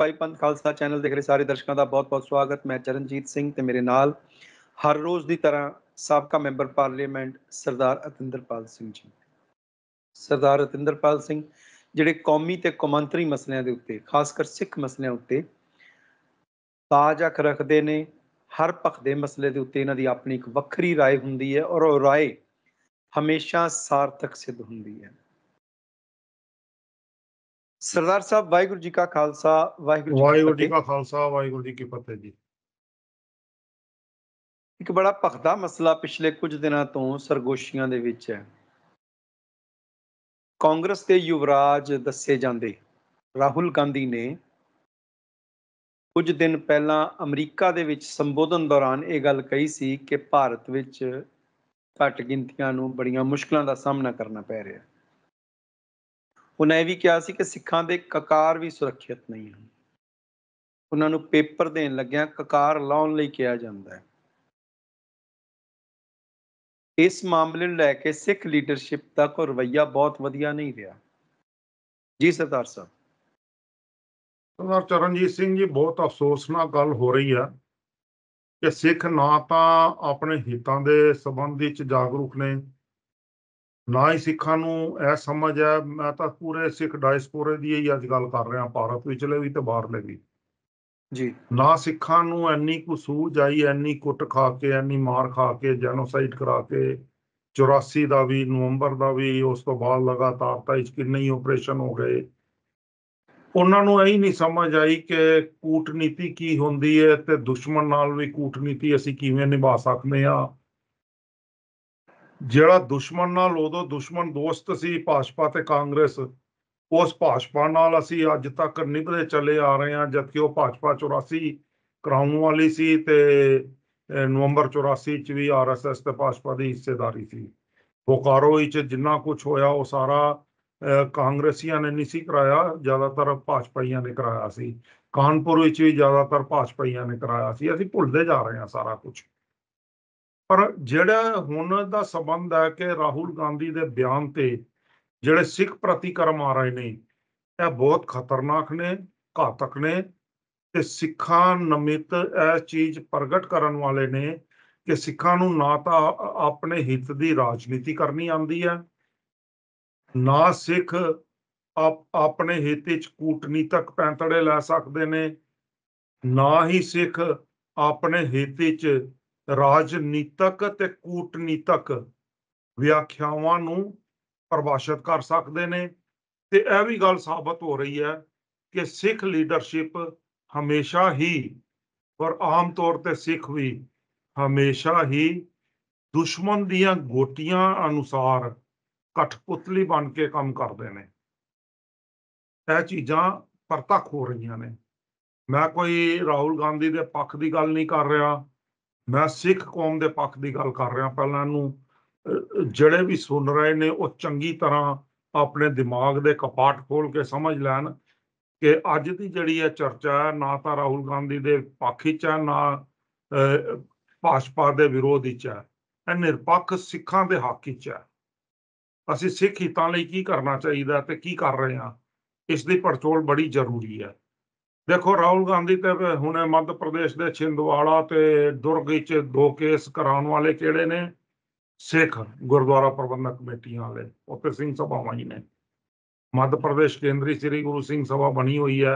ਭਾਈ ਪੰਥ ਖਾਲਸਾ ਚੈਨਲ ਦੇਖ ਰਹੇ ਸਾਰੇ ਦਰਸ਼ਕਾਂ ਦਾ ਬਹੁਤ-ਬਹੁਤ ਸਵਾਗਤ ਮੈਂ ਚਰਨਜੀਤ ਸਿੰਘ ਤੇ ਮੇਰੇ ਨਾਲ ਹਰ ਰੋਜ਼ ਦੀ ਤਰ੍ਹਾਂ ਸਾਬਕਾ ਮੈਂਬਰ ਪਾਰਲੀਮੈਂਟ ਸਰਦਾਰ ਅਤਿੰਦਰਪਾਲ ਸਿੰਘ ਜੀ ਸਰਦਾਰ ਅਤਿੰਦਰਪਾਲ ਸਿੰਘ ਜਿਹੜੇ ਕੌਮੀ ਤੇ ਕੌਮਾਂਤਰੀ ਮਸਲਿਆਂ ਦੇ ਉੱਤੇ ਖਾਸ ਕਰ ਸਿੱਖ ਮਸਲਿਆਂ ਉੱਤੇ ਬਾਜ ਰੱਖਦੇ ਨੇ ਹਰ ਪੱਖ ਦੇ ਮਸਲੇ ਦੇ ਉੱਤੇ ਇਹਨਾਂ ਦੀ ਆਪਣੀ ਇੱਕ ਵੱਖਰੀ رائے ਹੁੰਦੀ ਹੈ ਔਰ ਉਹ رائے ਹਮੇਸ਼ਾ ਸਾਰਥਕ ਸਿੱਧ ਹੁੰਦੀ ਹੈ ਸਰਦਾਰ ਸਾਹਿਬ ਵਾਹਿਗੁਰੂ ਜੀ ਕਾ ਖਾਲਸਾ ਵਾਹਿਗੁਰੂ ਜੀ ਵਾਹਿਗੁਰੂ ਜੀ ਕਾ ਖਾਲਸਾ ਵਾਹਿਗੁਰੂ ਜੀ ਕੀ ਫਤਿਹ ਜੀ ਇੱਕ ਬੜਾ ਭਖਦਾ ਮਸਲਾ ਪਿਛਲੇ ਕੁਝ ਦਿਨਾਂ ਤੋਂ ਸਰਗੋਸ਼ੀਆਂ ਦੇ ਵਿੱਚ ਹੈ ਕਾਂਗਰਸ ਦੇ ਯੁਵਰਾਜ ਦੱਸੇ ਜਾਂਦੇ ਰਾਹੁਲ ਗਾਂਧੀ ਨੇ ਕੁਝ ਦਿਨ ਪਹਿਲਾਂ ਅਮਰੀਕਾ ਦੇ ਵਿੱਚ ਸੰਬੋਧਨ ਦੌਰਾਨ ਇਹ ਗੱਲ ਕਹੀ ਸੀ ਕਿ ਭਾਰਤ ਵਿੱਚ ਘੱਟ ਗਿਣਤੀਆਂ ਨੂੰ ਬੜੀਆਂ ਮੁਸ਼ਕਲਾਂ ਦਾ ਸਾਹਮਣਾ ਕਰਨਾ ਪੈ ਰਿਹਾ ਉਹਨਾਂ ਇਹ ਵੀ ਕਿਹਾ ਸੀ ਕਿ ਸਿੱਖਾਂ ਦੇ ਕਕਾਰ ਵੀ ਸੁਰੱਖਿਅਤ ਨਹੀਂ ਹਨ ਉਹਨਾਂ ਨੂੰ ਪੇਪਰ ਦੇਣ ਲੱਗਿਆਂ ਕਕਾਰ ਲਾਉਣ ਲਈ ਕਿਹਾ ਜਾਂਦਾ ਹੈ ਇਸ ਮਾਮਲੇ ਨੂੰ ਲੈ ਕੇ ਸਿੱਖ ਲੀਡਰਸ਼ਿਪ ਦਾ ਕੋ ਰਵਈਆ ਬਹੁਤ ਵਧੀਆ ਨਹੀਂ ਰਿਹਾ ਜੀ ਸਰਦਾਰ ਸਾਹਿਬ ਸਰਦਾਰ ਚਰਨਜੀਤ ਸਿੰਘ ਜੀ ਬਹੁਤ ਅਫਸੋਸ ਨਾਲ ਗੱਲ ਹੋ ਰਹੀ ਆ ਕਿ ਸਿੱਖ ਨਾ ਤਾਂ ਆਪਣੇ ਹਿੱਤਾਂ ਦੇ ਸੰਬੰਧ ਵਿੱਚ ਜਾਗਰੂਕ ਨੇ ਨਾ ਹੀ ਸਿੱਖਾਂ ਨੂੰ ਇਹ ਸਮਝ ਆ ਮੈਂ ਤਾਂ ਪੂਰੇ ਸਿੱਖ ਡਾਇਸਪੋਰੇ ਦੀ ਹੀ ਅੱਜ ਗੱਲ ਕਰ ਰਿਹਾ ਭਾਰਤ ਵਿਚਲੇ ਵੀ ਤੇ ਬਾਹਰਲੇ ਵੀ ਜੀ ਨਾ ਸਿੱਖਾਂ ਨੂੰ ਐਨੀ ਕੁ ਸੂਝ ਆਈ ਐਨੀ ਕੁੱਟ ਖਾ ਕੇ ਐਨੀ ਮਾਰ ਖਾ ਕੇ ਜੈਨੋਸਾਈਡ ਕਰਾ ਕੇ 84 ਦਾ ਵੀ ਨਵੰਬਰ ਦਾ ਵੀ ਉਸ ਤੋਂ ਬਾਅਦ ਲਗਾਤਾਰ ਤਾਂ ਇਸ ਕਿੰਨੇ ਹੀ ਆਪਰੇਸ਼ਨ ਹੋ ਗਏ ਉਹਨਾਂ ਨੂੰ ਇਹ ਨਹੀਂ ਸਮਝ ਆਈ ਕਿ ਕੂਟਨੀਤੀ ਕੀ ਹੁੰਦੀ ਹੈ ਤੇ ਦੁਸ਼ਮਣ ਨਾਲ ਵੀ ਕੂਟਨੀਤੀ ਅਸੀਂ ਕਿਵੇਂ ਨਿਭਾ ਸਕਦੇ ਆ ਜਿਹੜਾ ਦੁਸ਼ਮਣ ਨਾਲ ਉਦੋਂ ਦੁਸ਼ਮਣ ਦੋਸਤ ਸੀ ਭਾਜਪਾ ਤੇ ਕਾਂਗਰਸ ਉਸ ਭਾਜਪਾ ਨਾਲ ਅਸੀਂ ਅੱਜ ਤੱਕ ਨਿਭਦੇ ਚੱਲੇ ਆ ਰਹੇ ਹਾਂ ਜਦਕਿ ਉਹ ਭਾਜਪਾ 84 ਕਰਾਉਣ ਵਾਲੀ ਸੀ ਤੇ ਨਵੰਬਰ 84 ਚ ਵੀ ਆਰਐਸਐਸ ਤੇ ਭਾਜਪਾ ਦੀ ਹਿੱਸੇਦਾਰੀ ਸੀ ਬੋਕਾਰੋ ਵਿੱਚ ਜਿੰਨਾ ਕੁਝ ਹੋਇਆ ਉਹ ਸਾਰਾ ਕਾਂਗਰਸੀਆਂ ਨੇ ਨਹੀਂ ਸੀ ਕਰਾਇਆ ਜ਼ਿਆਦਾਤਰ ਭਾਜਪਾਈਆਂ ਨੇ ਕਰਾਇਆ ਸੀ ਕਾਨਪੁਰ ਵਿੱਚ ਵੀ ਜ਼ਿਆਦਾਤਰ ਭਾਜਪਾਈਆਂ ਨੇ ਕਰਾਇਆ ਸੀ ਅਸੀਂ ਭੁੱਲਦੇ ਜਾ ਰਹੇ ਹਾਂ ਸਾਰਾ ਕੁਝ ਪਰ ਜਿਹੜਾ ਹੁਣ ਦਾ ਸੰਬੰਧ ਹੈ ਕਿ ਰਾਹੁਲ ਗਾਂਧੀ ਦੇ ਬਿਆਨ ਤੇ ਜਿਹੜੇ ਸਿੱਖ ਪ੍ਰਤੀਕਰਮ ਆ ਰਹੇ ਨੇ ਇਹ ਬਹੁਤ ਖਤਰਨਾਕ ਨੇ ਘਾਤਕ ਨੇ ਤੇ ਸਿੱਖਾਂ ਨਮਿਤ ਇਹ ਚੀਜ਼ ਪ੍ਰਗਟ ਕਰਨ ਵਾਲੇ ਨੇ ਕਿ ਸਿੱਖਾਂ ਨੂੰ ਨਾ ਤਾਂ ਆਪਣੇ ਹਿੱਤ ਦੀ ਰਾਜਨੀਤੀ ਕਰਨੀ ਆਉਂਦੀ ਹੈ ਨਾ ਸਿੱਖ ਆਪਣੇ ਹਿੱਤ ਵਿੱਚ ਕੂਟਨੀਤਕ ਪੈਂਤੜੇ ਲੈ ਸਕਦੇ ਨੇ ਨਾ ਹੀ ਸਿੱਖ ਆਪਣੇ ਹਿੱਤ ਵਿੱਚ ਰਾਜਨੀਤਿਕ ਤੇ ਕੂਟਨੀਤਕ ਵਿਆਖਿਆਵਾਂ ਨੂੰ ਪਰਿਭਾਸ਼ਿਤ ਕਰ ਸਕਦੇ ਨੇ ਤੇ ਇਹ ਵੀ ਗੱਲ ਸਾਬਤ ਹੋ ਰਹੀ ਹੈ ਕਿ ਸਿੱਖ ਲੀਡਰਸ਼ਿਪ ਹਮੇਸ਼ਾ ਹੀ ਔਰ ਆਮ ਤੌਰ ਤੇ ਸਿੱਖ ਵੀ ਹਮੇਸ਼ਾ ਹੀ ਦੁਸ਼ਮਣ ਦੀਆਂ ਗੋਟੀਆਂ ਅਨੁਸਾਰ ਕਠਪੁਤਲੀ ਬਣ ਕੇ ਕੰਮ ਕਰਦੇ ਨੇ ਇਹ ਚੀਜ਼ਾਂ ਪਰਤਖ ਹੋ ਰਹੀਆਂ ਨੇ ਮੈਂ ਕੋਈ ਰਾਹੁਲ ਗਾਂਧੀ ਦੇ ਪੱਖ ਦੀ ਗੱਲ ਨਹੀਂ ਕਰ ਰਿਹਾ ਮੈਂ ਸਿੱਖ ਕੌਮ ਦੇ ਪੱਖ ਦੀ ਗੱਲ ਕਰ ਰਿਹਾ ਪਹਿਲਾਂ ਨੂੰ ਜਿਹੜੇ ਵੀ ਸੁਣ ਰਹੇ ਨੇ ਉਹ ਚੰਗੀ ਤਰ੍ਹਾਂ ਆਪਣੇ ਦਿਮਾਗ ਦੇ ਕਪਾਟ ਖੋਲ ਕੇ ਸਮਝ ਲੈਣ ਕਿ ਅੱਜ ਦੀ ਜਿਹੜੀ ਹੈ ਚਰਚਾ ਨਾ ਤਾਂ ਰਾਹੁਲ ਗਾਂਧੀ ਦੇ ਪੱਖ ਵਿੱਚ ਹੈ ਨਾ ਭਾਜਪਾ ਦੇ ਵਿਰੋਧ ਵਿੱਚ ਹੈ ਇਹ ਨਿਰਪੱਖ ਸਿੱਖਾਂ ਦੇ ਹੱਕ ਵਿੱਚ ਹੈ ਅਸੀਂ ਸਿੱਖ ਹਿੱਤਾਂ ਲਈ ਕੀ ਕਰਨਾ ਚਾਹੀਦਾ ਤੇ ਕੀ ਕਰ ਰਹੇ ਹਾਂ ਇਸ ਦੀ ਪਰਚੋਲ ਬੜੀ ਜ਼ਰੂਰੀ ਹੈ ਦੇਖੋ ਰਾਹੁਲ ਗਾਂਧੀ ਤੇ ਹੁਣ ਮੱਧ ਪ੍ਰਦੇਸ਼ ਦੇ ਛਿੰਦਵਾੜਾ ਤੇ ਦੁਰਗ ਵਿੱਚ ਦੋ ਕੇਸ ਕਰਾਉਣ ਵਾਲੇ ਕਿਹੜੇ ਨੇ ਸਿੱਖ ਗੁਰਦੁਆਰਾ ਪ੍ਰਬੰਧਕ ਕਮੇਟੀਆਂ ਵਾਲੇ ਉੱਤੇ ਸਿੰਘ ਸਭਾਵਾਂ ਹੀ ਨੇ ਮੱਧ ਪ੍ਰਦੇਸ਼ ਕੇਂਦਰੀ ਸ੍ਰੀ ਗੁਰੂ ਸਿੰਘ ਸਭਾ ਬਣੀ ਹੋਈ ਹੈ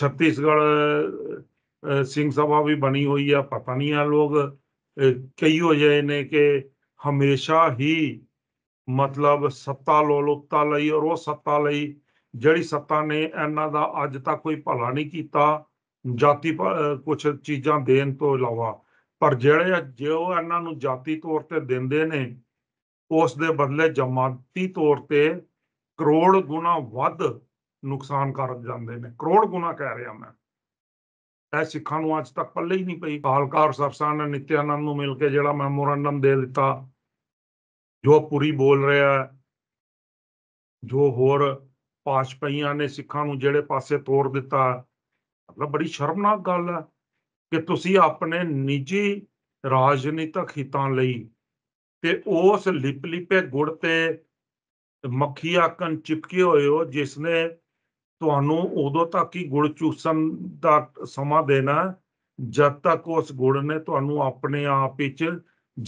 ਛੱਤੀਸਗੜ੍ਹ ਸਿੰਘ ਸਭਾ ਵੀ ਬਣੀ ਹੋਈ ਆ ਪਤਾ ਨਹੀਂ ਆ ਲੋਕ ਕਈ ਹੋ ਜਾਏ ਨੇ ਕਿ ਹਮੇਸ਼ਾ ਹੀ ਮਤਲਬ ਸੱਤਾ ਲੋਲੋਤਾ ਲਈ ਔਰ ਉਹ ਸੱਤਾ ਲਈ ਜਿਹੜੀ ਸੱਤਾ ਨੇ ਇਹਨਾਂ ਦਾ ਅੱਜ ਤੱਕ ਕੋਈ ਭਲਾ ਨਹੀਂ ਕੀਤਾ ਜਾਤੀ ਕੁਝ ਚੀਜ਼ਾਂ ਦੇਣ ਤੋਂ ਇਲਾਵਾ ਪਰ ਜਿਹੜੇ ਜੋ ਇਹਨਾਂ ਨੂੰ ਜਾਤੀ ਤੌਰ ਤੇ ਦਿੰਦੇ ਨੇ ਉਸ ਦੇ ਬਦਲੇ ਜਮਾਤੀ ਤੌਰ ਤੇ ਕਰੋੜ ਗੁਣਾ ਵੱਧ ਨੁਕਸਾਨ ਕਰ ਜਾਂਦੇ ਨੇ ਕਰੋੜ ਗੁਣਾ ਕਹਿ ਰਿਹਾ ਮੈਂ ਐ ਸਿੱਖਾਂ ਨੂੰ ਅੱਜ ਤੱਕ ਪੱਲੇ ਹੀ ਨਹੀਂ ਪਈ ਕਾਲਕਾਰ ਸਰਸਾਨ ਨੇ ਨਿਤਿਆਨੰਦ ਨੂੰ ਮਿਲ ਕੇ ਜਿਹੜਾ ਮੈਮੋਰੰਡਮ ਦੇ ਦਿੱਤਾ ਜੋ ਪੂਰੀ ਬੋਲ ਰਿਹਾ ਜੋ ਹੋਰ ਪਾਸ਼ਪਈਆਂ ਨੇ ਸਿੱਖਾਂ ਨੂੰ ਜਿਹੜੇ ਪਾਸੇ ਤੋੜ ਦਿੱਤਾ ਮਤਲਬ ਬੜੀ ਸ਼ਰਮਨਾਕ ਗੱਲ ਹੈ ਕਿ ਤੁਸੀਂ ਆਪਣੇ ਨਿੱਜੀ ਰਾਜਨੀਤਿਕ ਹਿੱਤਾਂ ਲਈ ਤੇ ਉਸ ਲਿਪਲੀਪੇ ਗੁੜ ਤੇ ਮੱਖੀ ਆਕਨ ਚਿਪਕੇ ਹੋਏ ਹੋ ਜਿਸ ਨੇ ਤੁਹਾਨੂੰ ਉਦੋਂ ਤੱਕ ਹੀ ਗੁੜ ਚੂਸਣ ਦਾ ਸਮਾਂ ਦੇਣਾ ਜਦ ਤੱਕ ਉਸ ਗੁੜ ਨੇ ਤੁਹਾਨੂੰ ਆਪਣੇ ਆਪ ਵਿੱਚ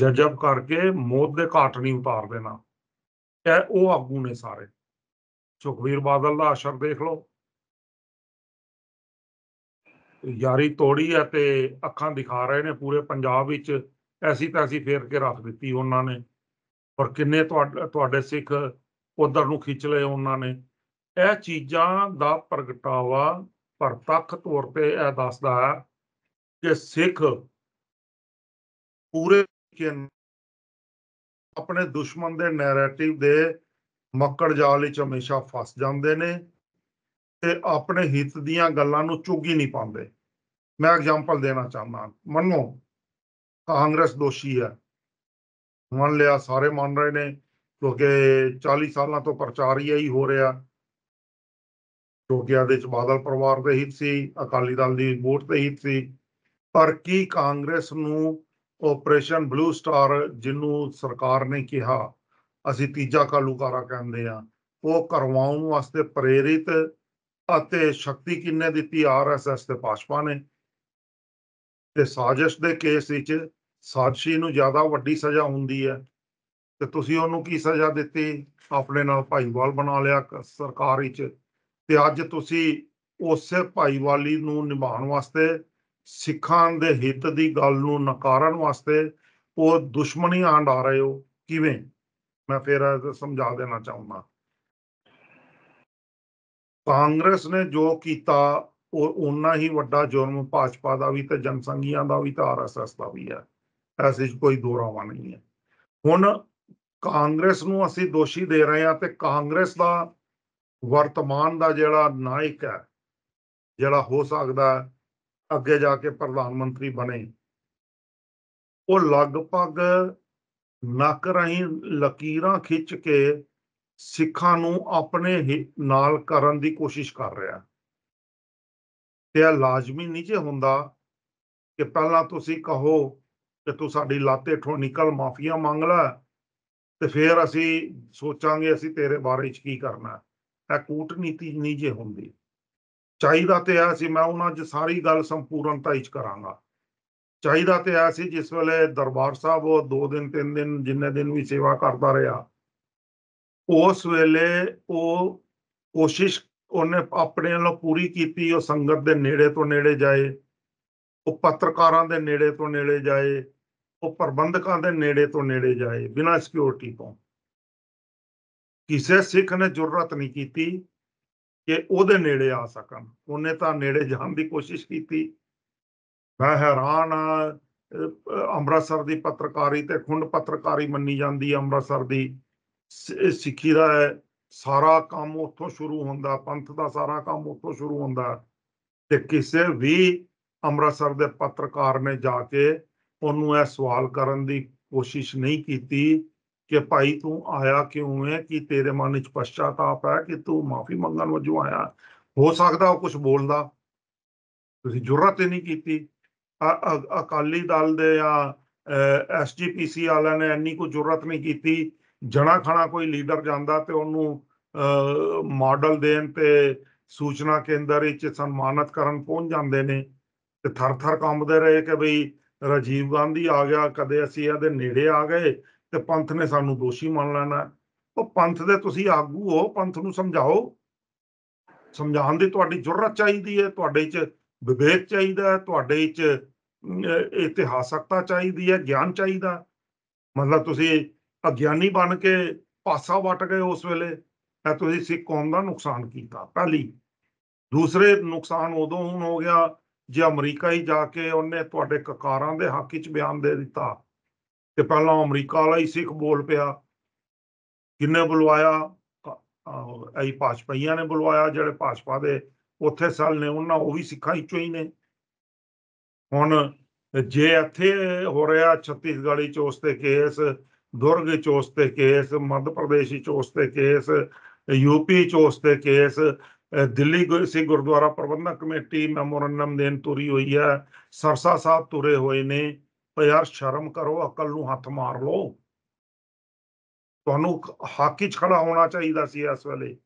ਜਜਬ ਕਰਕੇ ਮੌਤ ਦੇ ਘਾਟ ਨਹੀਂ ਉਤਾਰ ਦੇਣਾ ਇਹ ਉਹ ਆਗੂ ਨੇ ਸਾਰੇ ਸੁਖਵੀਰ ਬਾਦਲ ਦਾ ਅਸ਼ਰ ਦੇਖ ਲਓ ਯਾਰੀ ਤੋੜੀ ਹੈ ਤੇ ਅੱਖਾਂ ਦਿਖਾ ਰਹੇ ਨੇ ਪੂਰੇ ਪੰਜਾਬ ਵਿੱਚ ਐਸੀ ਤੈਸੀ ਫੇਰ ਕੇ ਰੱਖ ਦਿੱਤੀ ਉਹਨਾਂ ਨੇ ਪਰ ਕਿੰਨੇ ਤੁਹਾਡੇ ਸਿੱਖ ਉਧਰ ਨੂੰ ਖਿੱਚ ਲਏ ਉਹਨਾਂ ਨੇ ਇਹ ਚੀਜ਼ਾਂ ਦਾ ਪ੍ਰਗਟਾਵਾ ਪ੍ਰਤੱਖ ਤੌਰ ਤੇ ਇਹ ਦੱਸਦਾ ਹੈ ਕਿ ਸਿੱਖ ਪੂਰੇ ਆਪਣੇ ਦੁਸ਼ਮਣ ਦੇ ਨੈਰੇਟਿਵ ਦੇ ਮੱਕੜ ਜਾਲ ਵਿੱਚ ਹਮੇਸ਼ਾ ਫਸ ਜਾਂਦੇ ਨੇ ਤੇ ਆਪਣੇ ਹਿੱਤ ਦੀਆਂ ਗੱਲਾਂ ਨੂੰ ਚੁੱਗੀ ਨਹੀਂ ਪਾਉਂਦੇ ਮੈਂ ਐਗਜ਼ਾਮਪਲ ਦੇਣਾ ਚਾਹੁੰਦਾ ਮੰਨੋ ਕਾਂਗਰਸ ਦੋਸ਼ੀ ਹੈ ਮੰਨ ਲਿਆ ਸਾਰੇ ਮੰਨ ਰਹੇ ਨੇ ਕਿਉਂਕਿ 40 ਸਾਲਾਂ ਤੋਂ ਪ੍ਰਚਾਰ ਹੀ ਇਹੀ ਹੋ ਰਿਹਾ ਲੋਕਿਆਂ ਦੇ ਵਿੱਚ ਬਾਦਲ ਪਰਿਵਾਰ ਦੇ ਹਿੱਤ ਸੀ ਅਕਾਲੀ ਦਲ ਦੀ ਵੋਟ ਤੇ ਹਿੱਤ ਸੀ ਪਰ ਕੀ ਕਾਂਗਰਸ ਨੂੰ ਆਪਰੇਸ਼ਨ ਬਲੂ ਸਟਾਰ ਜਿਹਨੂੰ ਸਰਕਾਰ ਨੇ ਕਿਹਾ ਅਸੀਂ ਤੀਜਾ ਕਾਲੂਕਾਰਾ ਕਹਿੰਦੇ ਆ ਉਹ ਕਰਵਾਉਣ ਵਾਸਤੇ ਪ੍ਰੇਰਿਤ ਅਤੇ ਸ਼ਕਤੀ ਕਿੰਨੇ ਦਿੱਤੀ ਆਰਐਸਐਸ ਤੇ ਭਾਜਪਾ ਨੇ ਤੇ ਸਾਜ਼ਿਸ਼ ਦੇ ਕੇਸ ਵਿੱਚ ਸਾਜ਼ਿਸ਼ ਨੂੰ ਜ਼ਿਆਦਾ ਵੱਡੀ ਸਜ਼ਾ ਹੁੰਦੀ ਹੈ ਤੇ ਤੁਸੀਂ ਉਹਨੂੰ ਕੀ ਸਜ਼ਾ ਦਿੱਤੀ ਆਪਣੇ ਨਾਲ ਭਾਈਵਾਲ ਬਣਾ ਲਿਆ ਸਰਕਾਰ ਵਿੱਚ ਤੇ ਅੱਜ ਤੁਸੀਂ ਉਸੇ ਭਾਈਵਾਲੀ ਨੂੰ ਨਿਭਾਉਣ ਵਾਸਤੇ ਸਿੱਖਾਂ ਦੇ ਹਿੱਤ ਦੀ ਗੱਲ ਨੂੰ ਨਕਾਰਨ ਵਾਸਤੇ ਉਹ ਦੁਸ਼ਮਣੀ ਆਂਡ ਆ ਰਹੇ ਹੋ ਕਿਵੇਂ ਮੈਂ ਫੇਰ ਸਮਝਾ ਦੇਣਾ ਚਾਹੁੰਦਾ ਕਾਂਗਰਸ ਨੇ ਜੋ ਕੀਤਾ ਉਹ ਉਨਾ ਹੀ ਵੱਡਾ ਜੁਰਮ ਭਾਜਪਾ ਦਾ ਵੀ ਤੇ ਜਨਸੰਗੀਆਂ ਦਾ ਵੀ ਤੇ ਆਰਐਸਐਸ ਦਾ ਵੀ ਹੈ ਐਸੇ ਕੋਈ ਦੋਰਾਵਾ ਨਹੀਂ ਹੈ ਹੁਣ ਕਾਂਗਰਸ ਨੂੰ ਅਸੀਂ ਦੋਸ਼ੀ ਦੇ ਰਹੇ ਹਾਂ ਤੇ ਕਾਂਗਰਸ ਦਾ ਵਰਤਮਾਨ ਦਾ ਜਿਹੜਾ ਨਾਇਕ ਹੈ ਜਿਹੜਾ ਹੋ ਸਕਦਾ ਅੱਗੇ ਜਾ ਕੇ ਪ੍ਰਧਾਨ ਮੰਤਰੀ ਬਣੇ ਉਹ ਲਗਭਗ ਨੱਕ ਰਾਹੀਂ ਲਕੀਰਾਂ ਖਿੱਚ ਕੇ ਸਿੱਖਾਂ ਨੂੰ ਆਪਣੇ ਨਾਲ ਕਰਨ ਦੀ ਕੋਸ਼ਿਸ਼ ਕਰ ਰਿਹਾ ਤੇ ਇਹ ਲਾਜ਼ਮੀ ਨਹੀਂ ਜੇ ਹੁੰਦਾ ਕਿ ਪਹਿਲਾਂ ਤੁਸੀਂ ਕਹੋ ਕਿ ਤੂੰ ਸਾਡੀ ਲਾਤੇ ਠੋ ਨਿਕਲ ਮਾਫੀਆ ਮੰਗ ਲੈ ਤੇ ਫਿਰ ਅਸੀਂ ਸੋਚਾਂਗੇ ਅਸੀਂ ਤੇਰੇ ਬਾਰੇ ਵਿੱਚ ਕੀ ਕਰਨਾ ਇਹ ਕੂਟਨੀਤੀ ਨਹੀਂ ਜੇ ਹੁੰਦੀ ਚਾਹੀਦਾ ਤੇ ਆ ਸੀ ਮੈਂ ਉਹਨਾਂ 'ਚ ਸਾਰੀ ਗੱਲ ਸੰਪੂਰਨਤਾ ਵਿੱਚ ਕਰਾਂਗਾ ਚਾਹੀਦਾ ਤੇ ਆ ਸੀ ਜਿਸ ਵੇਲੇ ਦਰਬਾਰ ਸਾਹਿਬ ਉਹ 2 ਦਿਨ 3 ਦਿਨ ਜਿੰਨੇ ਦਿਨ ਵੀ ਸੇਵਾ ਕਰਦਾ ਰਿਹਾ ਉਸ ਵੇਲੇ ਉਹ ਕੋਸ਼ਿਸ਼ ਉਹਨੇ ਆਪਣੇ ਵੱਲੋਂ ਪੂਰੀ ਕੀਤੀ ਉਹ ਸੰਗਤ ਦੇ ਨੇੜੇ ਤੋਂ ਨੇੜੇ ਜਾਏ ਉਹ ਪੱਤਰਕਾਰਾਂ ਦੇ ਨੇੜੇ ਤੋਂ ਨੇੜੇ ਜਾਏ ਉਹ ਪ੍ਰਬੰਧਕਾਂ ਦੇ ਨੇੜੇ ਤੋਂ ਨੇੜੇ ਜਾਏ ਬਿਨਾਂ ਸਿਕਿਉਰਿਟੀ ਤੋਂ ਕਿਸੇ ਸਿੱਖ ਨੇ ਜੁਰਰਤ ਨਹੀਂ ਕੀਤੀ ਕਿ ਉਹਦੇ ਨੇੜੇ ਆ ਸਕਣ ਉਹਨੇ ਤਾਂ ਨੇੜੇ ਜਾਣ ਦੀ ਕੋਸ਼ਿਸ਼ ਕੀਤੀ ਮੈਂ ਹੈਰਾਨ ਆ ਅੰਮ੍ਰਿਤਸਰ ਦੀ ਪੱਤਰਕਾਰੀ ਤੇ ਖੁੰਡ ਪੱਤਰਕਾਰੀ ਮੰਨੀ ਜਾਂਦੀ ਅੰਮ੍ਰਿਤਸਰ ਦੀ ਸਿੱਖੀ ਦਾ ਸਾਰਾ ਕੰਮ ਉੱਥੋਂ ਸ਼ੁਰੂ ਹੁੰਦਾ ਪੰਥ ਦਾ ਸਾਰਾ ਕੰਮ ਉੱਥੋਂ ਸ਼ੁਰੂ ਹੁੰਦਾ ਤੇ ਕਿਸੇ ਵੀ ਅੰਮ੍ਰਿਤਸਰ ਦੇ ਪੱਤਰਕਾਰ ਨੇ ਜਾ ਕੇ ਉਹਨੂੰ ਇਹ ਸਵਾਲ ਕਰਨ ਦੀ ਕੋਸ਼ਿਸ਼ ਨਹੀਂ ਕੀਤੀ ਕਿ ਭਾਈ ਤੂੰ ਆਇਆ ਕਿਉਂ ਹੈ ਕਿ ਤੇਰੇ ਮਨ ਵਿੱਚ ਪਛਤਾਤਾਪ ਹੈ ਕਿ ਤੂੰ ਮਾਫੀ ਮੰਗਣ ਵਜੋਂ ਆਇਆ ਹੋ ਸਕਦਾ ਉਹ ਕੁਝ ਬੋਲਦਾ ਤੁਸੀਂ ਜੁਰਅਤ ਨਹੀਂ ਕੀਤੀ ਅਕਾਲੀ ਦਲ ਦੇ ਆ ਐਸਜੀਪੀਸੀ ਵਾਲਿਆਂ ਨੇ ਇੰਨੀ ਕੋ ਜੁਰਤ ਨਹੀਂ ਕੀਤੀ ਜਣਾ ਖਣਾ ਕੋਈ ਲੀਡਰ ਜਾਂਦਾ ਤੇ ਉਹਨੂੰ ਮਾਡਲ ਦੇਣ ਤੇ ਸੂਚਨਾ ਕੇਂਦਰ ਵਿੱਚ ਸਨਮਾਨਿਤ ਕਰਨ ਪਹੁੰਚ ਜਾਂਦੇ ਨੇ ਤੇ ਥਰ-ਥਰ ਕੰਬਦੇ ਰਹੇ ਕਿ ਬਈ ਰਾਜੀਵ ਗਾਂਧੀ ਆ ਗਿਆ ਕਦੇ ਅਸੀਂ ਇਹਦੇ ਨੇੜੇ ਆ ਗਏ ਤੇ ਪੰਥ ਨੇ ਸਾਨੂੰ ਦੋਸ਼ੀ ਮੰਨ ਲੈਣਾ ਉਹ ਪੰਥ ਦੇ ਤੁਸੀਂ ਆਗੂ ਹੋ ਪੰਥ ਨੂੰ ਸਮਝਾਓ ਸਮਝਾਉਣ ਦੀ ਤੁਹਾਡੀ ਜੁਰਤ ਚਾਹੀਦੀ ਹੈ ਤੁਹਾਡੇ 'ਚ ਵਿਵੇਕ ਚਾਹੀਦਾ ਤੁਹਾਡੇ ਚ ਇਤਿਹਾਸਕਤਾ ਚਾਹੀਦੀ ਹੈ ਗਿਆਨ ਚਾਹੀਦਾ ਮਤਲਬ ਤੁਸੀਂ ਅਗਿਆਨੀ ਬਣ ਕੇ ਪਾਸਾ ਵਟ ਗਏ ਉਸ ਵੇਲੇ ਤਾਂ ਤੁਸੀਂ ਸਿੱਖ ਕੌਮ ਦਾ ਨੁਕਸਾਨ ਕੀਤਾ ਪਹਿਲੀ ਦੂਸਰੇ ਨੁਕਸਾਨ ਉਦੋਂ ਹੁਣ ਹੋ ਗਿਆ ਜੇ ਅਮਰੀਕਾ ਹੀ ਜਾ ਕੇ ਉਹਨੇ ਤੁਹਾਡੇ ਕਕਾਰਾਂ ਦੇ ਹੱਕ ਵਿੱਚ ਬਿਆਨ ਦੇ ਦਿੱਤਾ ਤੇ ਪਹਿਲਾਂ ਅਮਰੀਕਾ ਵਾਲਾ ਹੀ ਸਿੱਖ ਬੋਲ ਪਿਆ ਕਿੰਨੇ ਬੁਲਵਾਇਆ ਐਈ ਭਾਜਪਾਈਆਂ ਨੇ ਬੁਲਵਾਇਆ ਜਿਹੜੇ ਭਾਜਪਾ ਦੇ ਉੱਥੇ ਸਾਲ ਨੇ ਉਹਨਾਂ ਉਹ ਵੀ ਸਿਖਾਈ ਚੋ ਹੀ ਨੇ ਹੁਣ ਜੇ ਇੱਥੇ ਹੋ ਰਿਹਾ ਛੱਤੀਸਗੜ੍ਹੀ ਵਿੱਚ ਉਸ ਤੇ ਕੇਸ ਦੁਰਗ ਵਿੱਚ ਉਸ ਤੇ ਕੇਸ ਮੱਧ ਪ੍ਰਦੇਸ਼ ਵਿੱਚ ਉਸ ਤੇ ਕੇਸ ਯੂਪੀ ਵਿੱਚ ਉਸ ਤੇ case Delhi Singh Gurdwara Prabandhak committee memorandum ਦੇਣ ਤੁਰੀ ਹੋਈ ਹੈ ਸਰਸਾ ਸਾਹਿਬ ਤੁਰੇ ਹੋਏ ਨੇ ਪਰ ਯਾਰ ਸ਼ਰਮ ਕਰੋ ਅਕਲ ਨੂੰ ਹੱਥ ਮਾਰ ਲਓ ਤੁਹਾਨੂੰ ਹਾਕੀ 'ਚ ਖੜਾ ਹੋਣਾ ਚਾਹੀਦਾ ਸੀ ਇਸ ਵੇਲੇ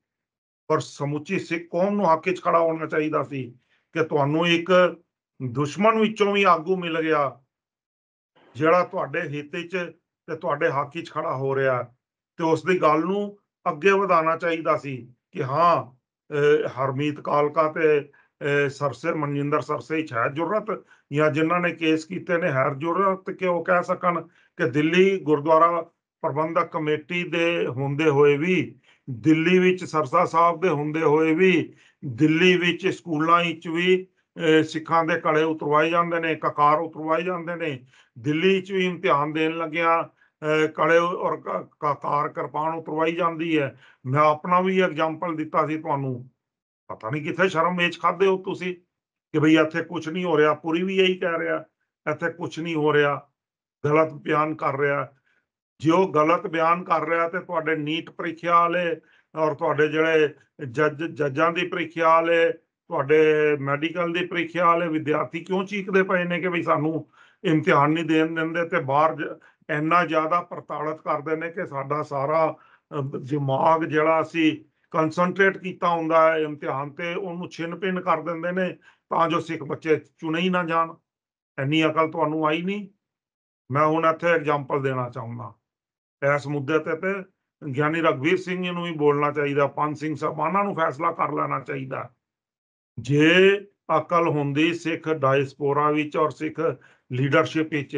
ਔਰ ਸਮੁੱਚੀ ਸਿੱਖ ਕੌਮ ਨੂੰ ਹੱਕ 'ਚ ਖੜਾ ਹੋਣਾ ਚਾਹੀਦਾ ਸੀ ਕਿ ਤੁਹਾਨੂੰ ਇੱਕ ਦੁਸ਼ਮਣ ਵਿੱਚੋਂ ਵੀ ਆਗੂ ਮਿਲ ਗਿਆ ਜਿਹੜਾ ਤੁਹਾਡੇ ਹਿੱਤ 'ਚ ਤੇ ਤੁਹਾਡੇ ਹੱਕ 'ਚ ਖੜਾ ਹੋ ਰਿਹਾ ਤੇ ਉਸ ਦੀ ਗੱਲ ਨੂੰ ਅੱਗੇ ਵਧਾਉਣਾ ਚਾਹੀਦਾ ਸੀ ਕਿ ਹਾਂ ਹਰਮੀਤ ਕਾਲਕਾ ਤੇ ਸਰਸੇ ਮਨਜਿੰਦਰ ਸਰਸੇ ਛਾਇ ਜੁਰਤ ਜਾਂ ਜਿਨ੍ਹਾਂ ਨੇ ਕੇਸ ਕੀਤੇ ਨੇ ਹਰ ਜੁਰਤ ਕਿ ਉਹ ਕਹਿ ਸਕਣ ਕਿ ਦਿੱਲੀ ਗੁਰਦੁਆਰਾ ਪ੍ਰਬੰਧਕ ਕਮੇਟੀ ਦੇ ਹੁੰਦੇ ਹੋਏ ਵੀ ਦਿੱਲੀ ਵਿੱਚ ਸਰਸਾ ਸਾਹਿਬ ਦੇ ਹੁੰਦੇ ਹੋਏ ਵੀ ਦਿੱਲੀ ਵਿੱਚ ਸਕੂਲਾਂ ਵਿੱਚ ਵੀ ਸਿੱਖਾਂ ਦੇ ਕਲੇ ਉਤਰਵਾਏ ਜਾਂਦੇ ਨੇ ਕਕਾਰ ਉਤਰਵਾਏ ਜਾਂਦੇ ਨੇ ਦਿੱਲੀ 'ਚ ਵੀ ਇਮਤਿਹਾਨ ਦੇਣ ਲੱਗਿਆ ਕਲੇ ਔਰ ਕਕਾਰ ਕਿਰਪਾਨ ਉਤਰਵਾਈ ਜਾਂਦੀ ਹੈ ਮੈਂ ਆਪਣਾ ਵੀ ਐਗਜ਼ਾਮਪਲ ਦਿੱਤਾ ਸੀ ਤੁਹਾਨੂੰ ਪਤਾ ਨਹੀਂ ਕਿੱਥੇ ਸ਼ਰਮ ਵੇਚ ਖਾਦੇ ਹੋ ਤੁਸੀਂ ਕਿ ਭਈ ਇੱਥੇ ਕੁਝ ਨਹੀਂ ਹੋ ਰਿਹਾ ਪੂਰੀ ਵੀ ਇਹੀ ਕਹਿ ਰਿਹਾ ਇੱਥੇ ਕੁਝ ਨਹੀਂ ਹੋ ਰਿਹਾ ਗਲਤ ਬਿਆਨ ਕਰ ਰਿਹਾ ਜੇ ਉਹ ਗਲਤ ਬਿਆਨ ਕਰ ਰਿਹਾ ਤੇ ਤੁਹਾਡੇ ਨੀਟ ਪ੍ਰੀਖਿਆ ਵਾਲੇ ਔਰ ਤੁਹਾਡੇ ਜਿਹੜੇ ਜੱਜ ਜੱਜਾਂ ਦੀ ਪ੍ਰੀਖਿਆ ਵਾਲੇ ਤੁਹਾਡੇ ਮੈਡੀਕਲ ਦੀ ਪ੍ਰੀਖਿਆ ਵਾਲੇ ਵਿਦਿਆਰਥੀ ਕਿਉਂ ਚੀਕਦੇ ਪਏ ਨੇ ਕਿ ਵੀ ਸਾਨੂੰ ਇਮਤਿਹਾਨ ਨਹੀਂ ਦੇਣ ਦਿੰਦੇ ਤੇ ਬਾਹਰ ਇੰਨਾ ਜ਼ਿਆਦਾ ਪ੍ਰਤਾੜਿਤ ਕਰਦੇ ਨੇ ਕਿ ਸਾਡਾ ਸਾਰਾ ਦਿਮਾਗ ਜਿਹੜਾ ਅਸੀਂ ਕਨਸੈਂਟਰੇਟ ਕੀਤਾ ਹੁੰਦਾ ਹੈ ਇਮਤਿਹਾਨ ਤੇ ਉਹਨੂੰ ਛਿੰਨ-ਪਿੰਨ ਕਰ ਦਿੰਦੇ ਨੇ ਤਾਂ ਜੋ ਸਿੱਖ ਬੱਚੇ ਚੁਣੇ ਹੀ ਨਾ ਜਾਣ ਇੰਨੀ ਅਕਲ ਤੁਹਾਨੂੰ ਆਈ ਨਹੀਂ ਮੈਂ ਹੁਣ ਇੱਥੇ ਐਗਜ਼ਾਮਪਲ ਦੇਣਾ ਚਾਹੁੰਦਾ ਇਸ ਮੁੱਦੇ ਤੇ ਤੇ ਗਿਆਨੀ ਰਗਵੀਰ ਸਿੰਘ ਨੂੰ ਵੀ ਬੋਲਣਾ ਚਾਹੀਦਾ ਪੰਜ ਸਿੰਘ ਸਾਹਿਬ ਆਨਾਂ ਨੂੰ ਫੈਸਲਾ ਕਰ ਲੈਣਾ ਚਾਹੀਦਾ ਜੇ ਅਕਲ ਹੁੰਦੀ ਸਿੱਖ ਡਾਇਸਪੋਰਾ ਵਿੱਚ ਔਰ ਸਿੱਖ ਲੀਡਰਸ਼ਿਪ ਵਿੱਚ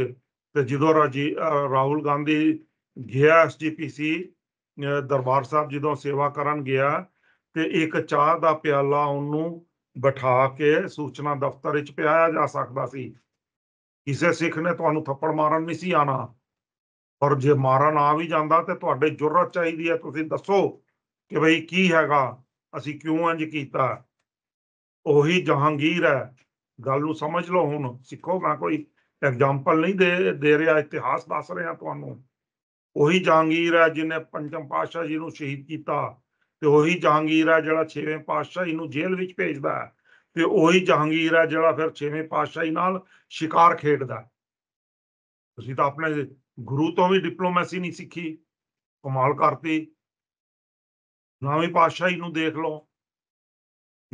ਤੇ ਜਦੋਂ ਰਾਜੀ ਰਾਹੁਲ ਗਾਂਧੀ ਗਿਆ ਐਸਜੀਪੀਸੀ ਦਰਬਾਰ ਸਾਹਿਬ ਜਦੋਂ ਸੇਵਾ ਕਰਨ ਗਿਆ ਤੇ ਇੱਕ ਚਾਹ ਦਾ ਪਿਆਲਾ ਉਹਨੂੰ ਬਿਠਾ ਕੇ ਸੂਚਨਾ ਦਫ਼ਤਰ ਵਿੱਚ ਪਿਆਇਆ ਜਾ ਸਕਦਾ ਸੀ ਕਿਸੇ ਸਿੱਖ ਨੇ ਤੁਹਾਨੂੰ ਥੱਪੜ ਮਾਰਨ ਨਹੀਂ ਸੀ ਆਣਾ ਔਰ ਜੇ ਮਾਰਾ ਨਾ ਵੀ ਜਾਂਦਾ ਤੇ ਤੁਹਾਡੇ ਜੁਰਤ ਚਾਹੀਦੀ ਹੈ ਤੁਸੀਂ ਦੱਸੋ ਕਿ ਭਈ ਕੀ ਹੈਗਾ ਅਸੀਂ ਕਿਉਂ ਅੰਜ ਕੀਤਾ ਉਹੀ ਜਹਾਂਗੀਰ ਹੈ ਗੱਲ ਨੂੰ ਸਮਝ ਲਓ ਹੁਣ ਸਿੱਖੋ ਮੈਂ ਕੋਈ ਐਗਜ਼ਾਮਪਲ ਨਹੀਂ ਦੇ ਦੇ ਰਿਹਾ ਇਤਿਹਾਸ ਦੱਸ ਰਿਹਾ ਤੁਹਾਨੂੰ ਉਹੀ ਜਹਾਂਗੀਰ ਹੈ ਜਿਨੇ ਪੰਜਮ ਪਾਤਸ਼ਾਹ ਜੀ ਨੂੰ ਸ਼ਹੀਦ ਕੀਤਾ ਤੇ ਉਹੀ ਜਹਾਂਗੀਰ ਹੈ ਜਿਹੜਾ 6ਵੇਂ ਪਾਤਸ਼ਾਹ ਨੂੰ ਜੇਲ੍ਹ ਵਿੱਚ ਭੇਜਦਾ ਤੇ ਉਹੀ ਜਹਾਂਗੀਰ ਹੈ ਜਿਹੜਾ ਫਿਰ 6ਵੇਂ ਜੀ ਨਾਲ ਸ਼ਿਕਾਰ ਖੇਡਦਾ ਤੁਸੀਂ ਤਾਂ ਆਪਣੇ ਗੁਰੂ ਤੋਂ ਵੀ ਡਿਪਲੋਮੈਸੀ ਨਹੀਂ ਸਿੱਖੀ ਕਮਾਲ ਕਰਤੀ ਨਵੇਂ ਪਾਤਸ਼ਾਹੀ ਨੂੰ ਦੇਖ ਲਓ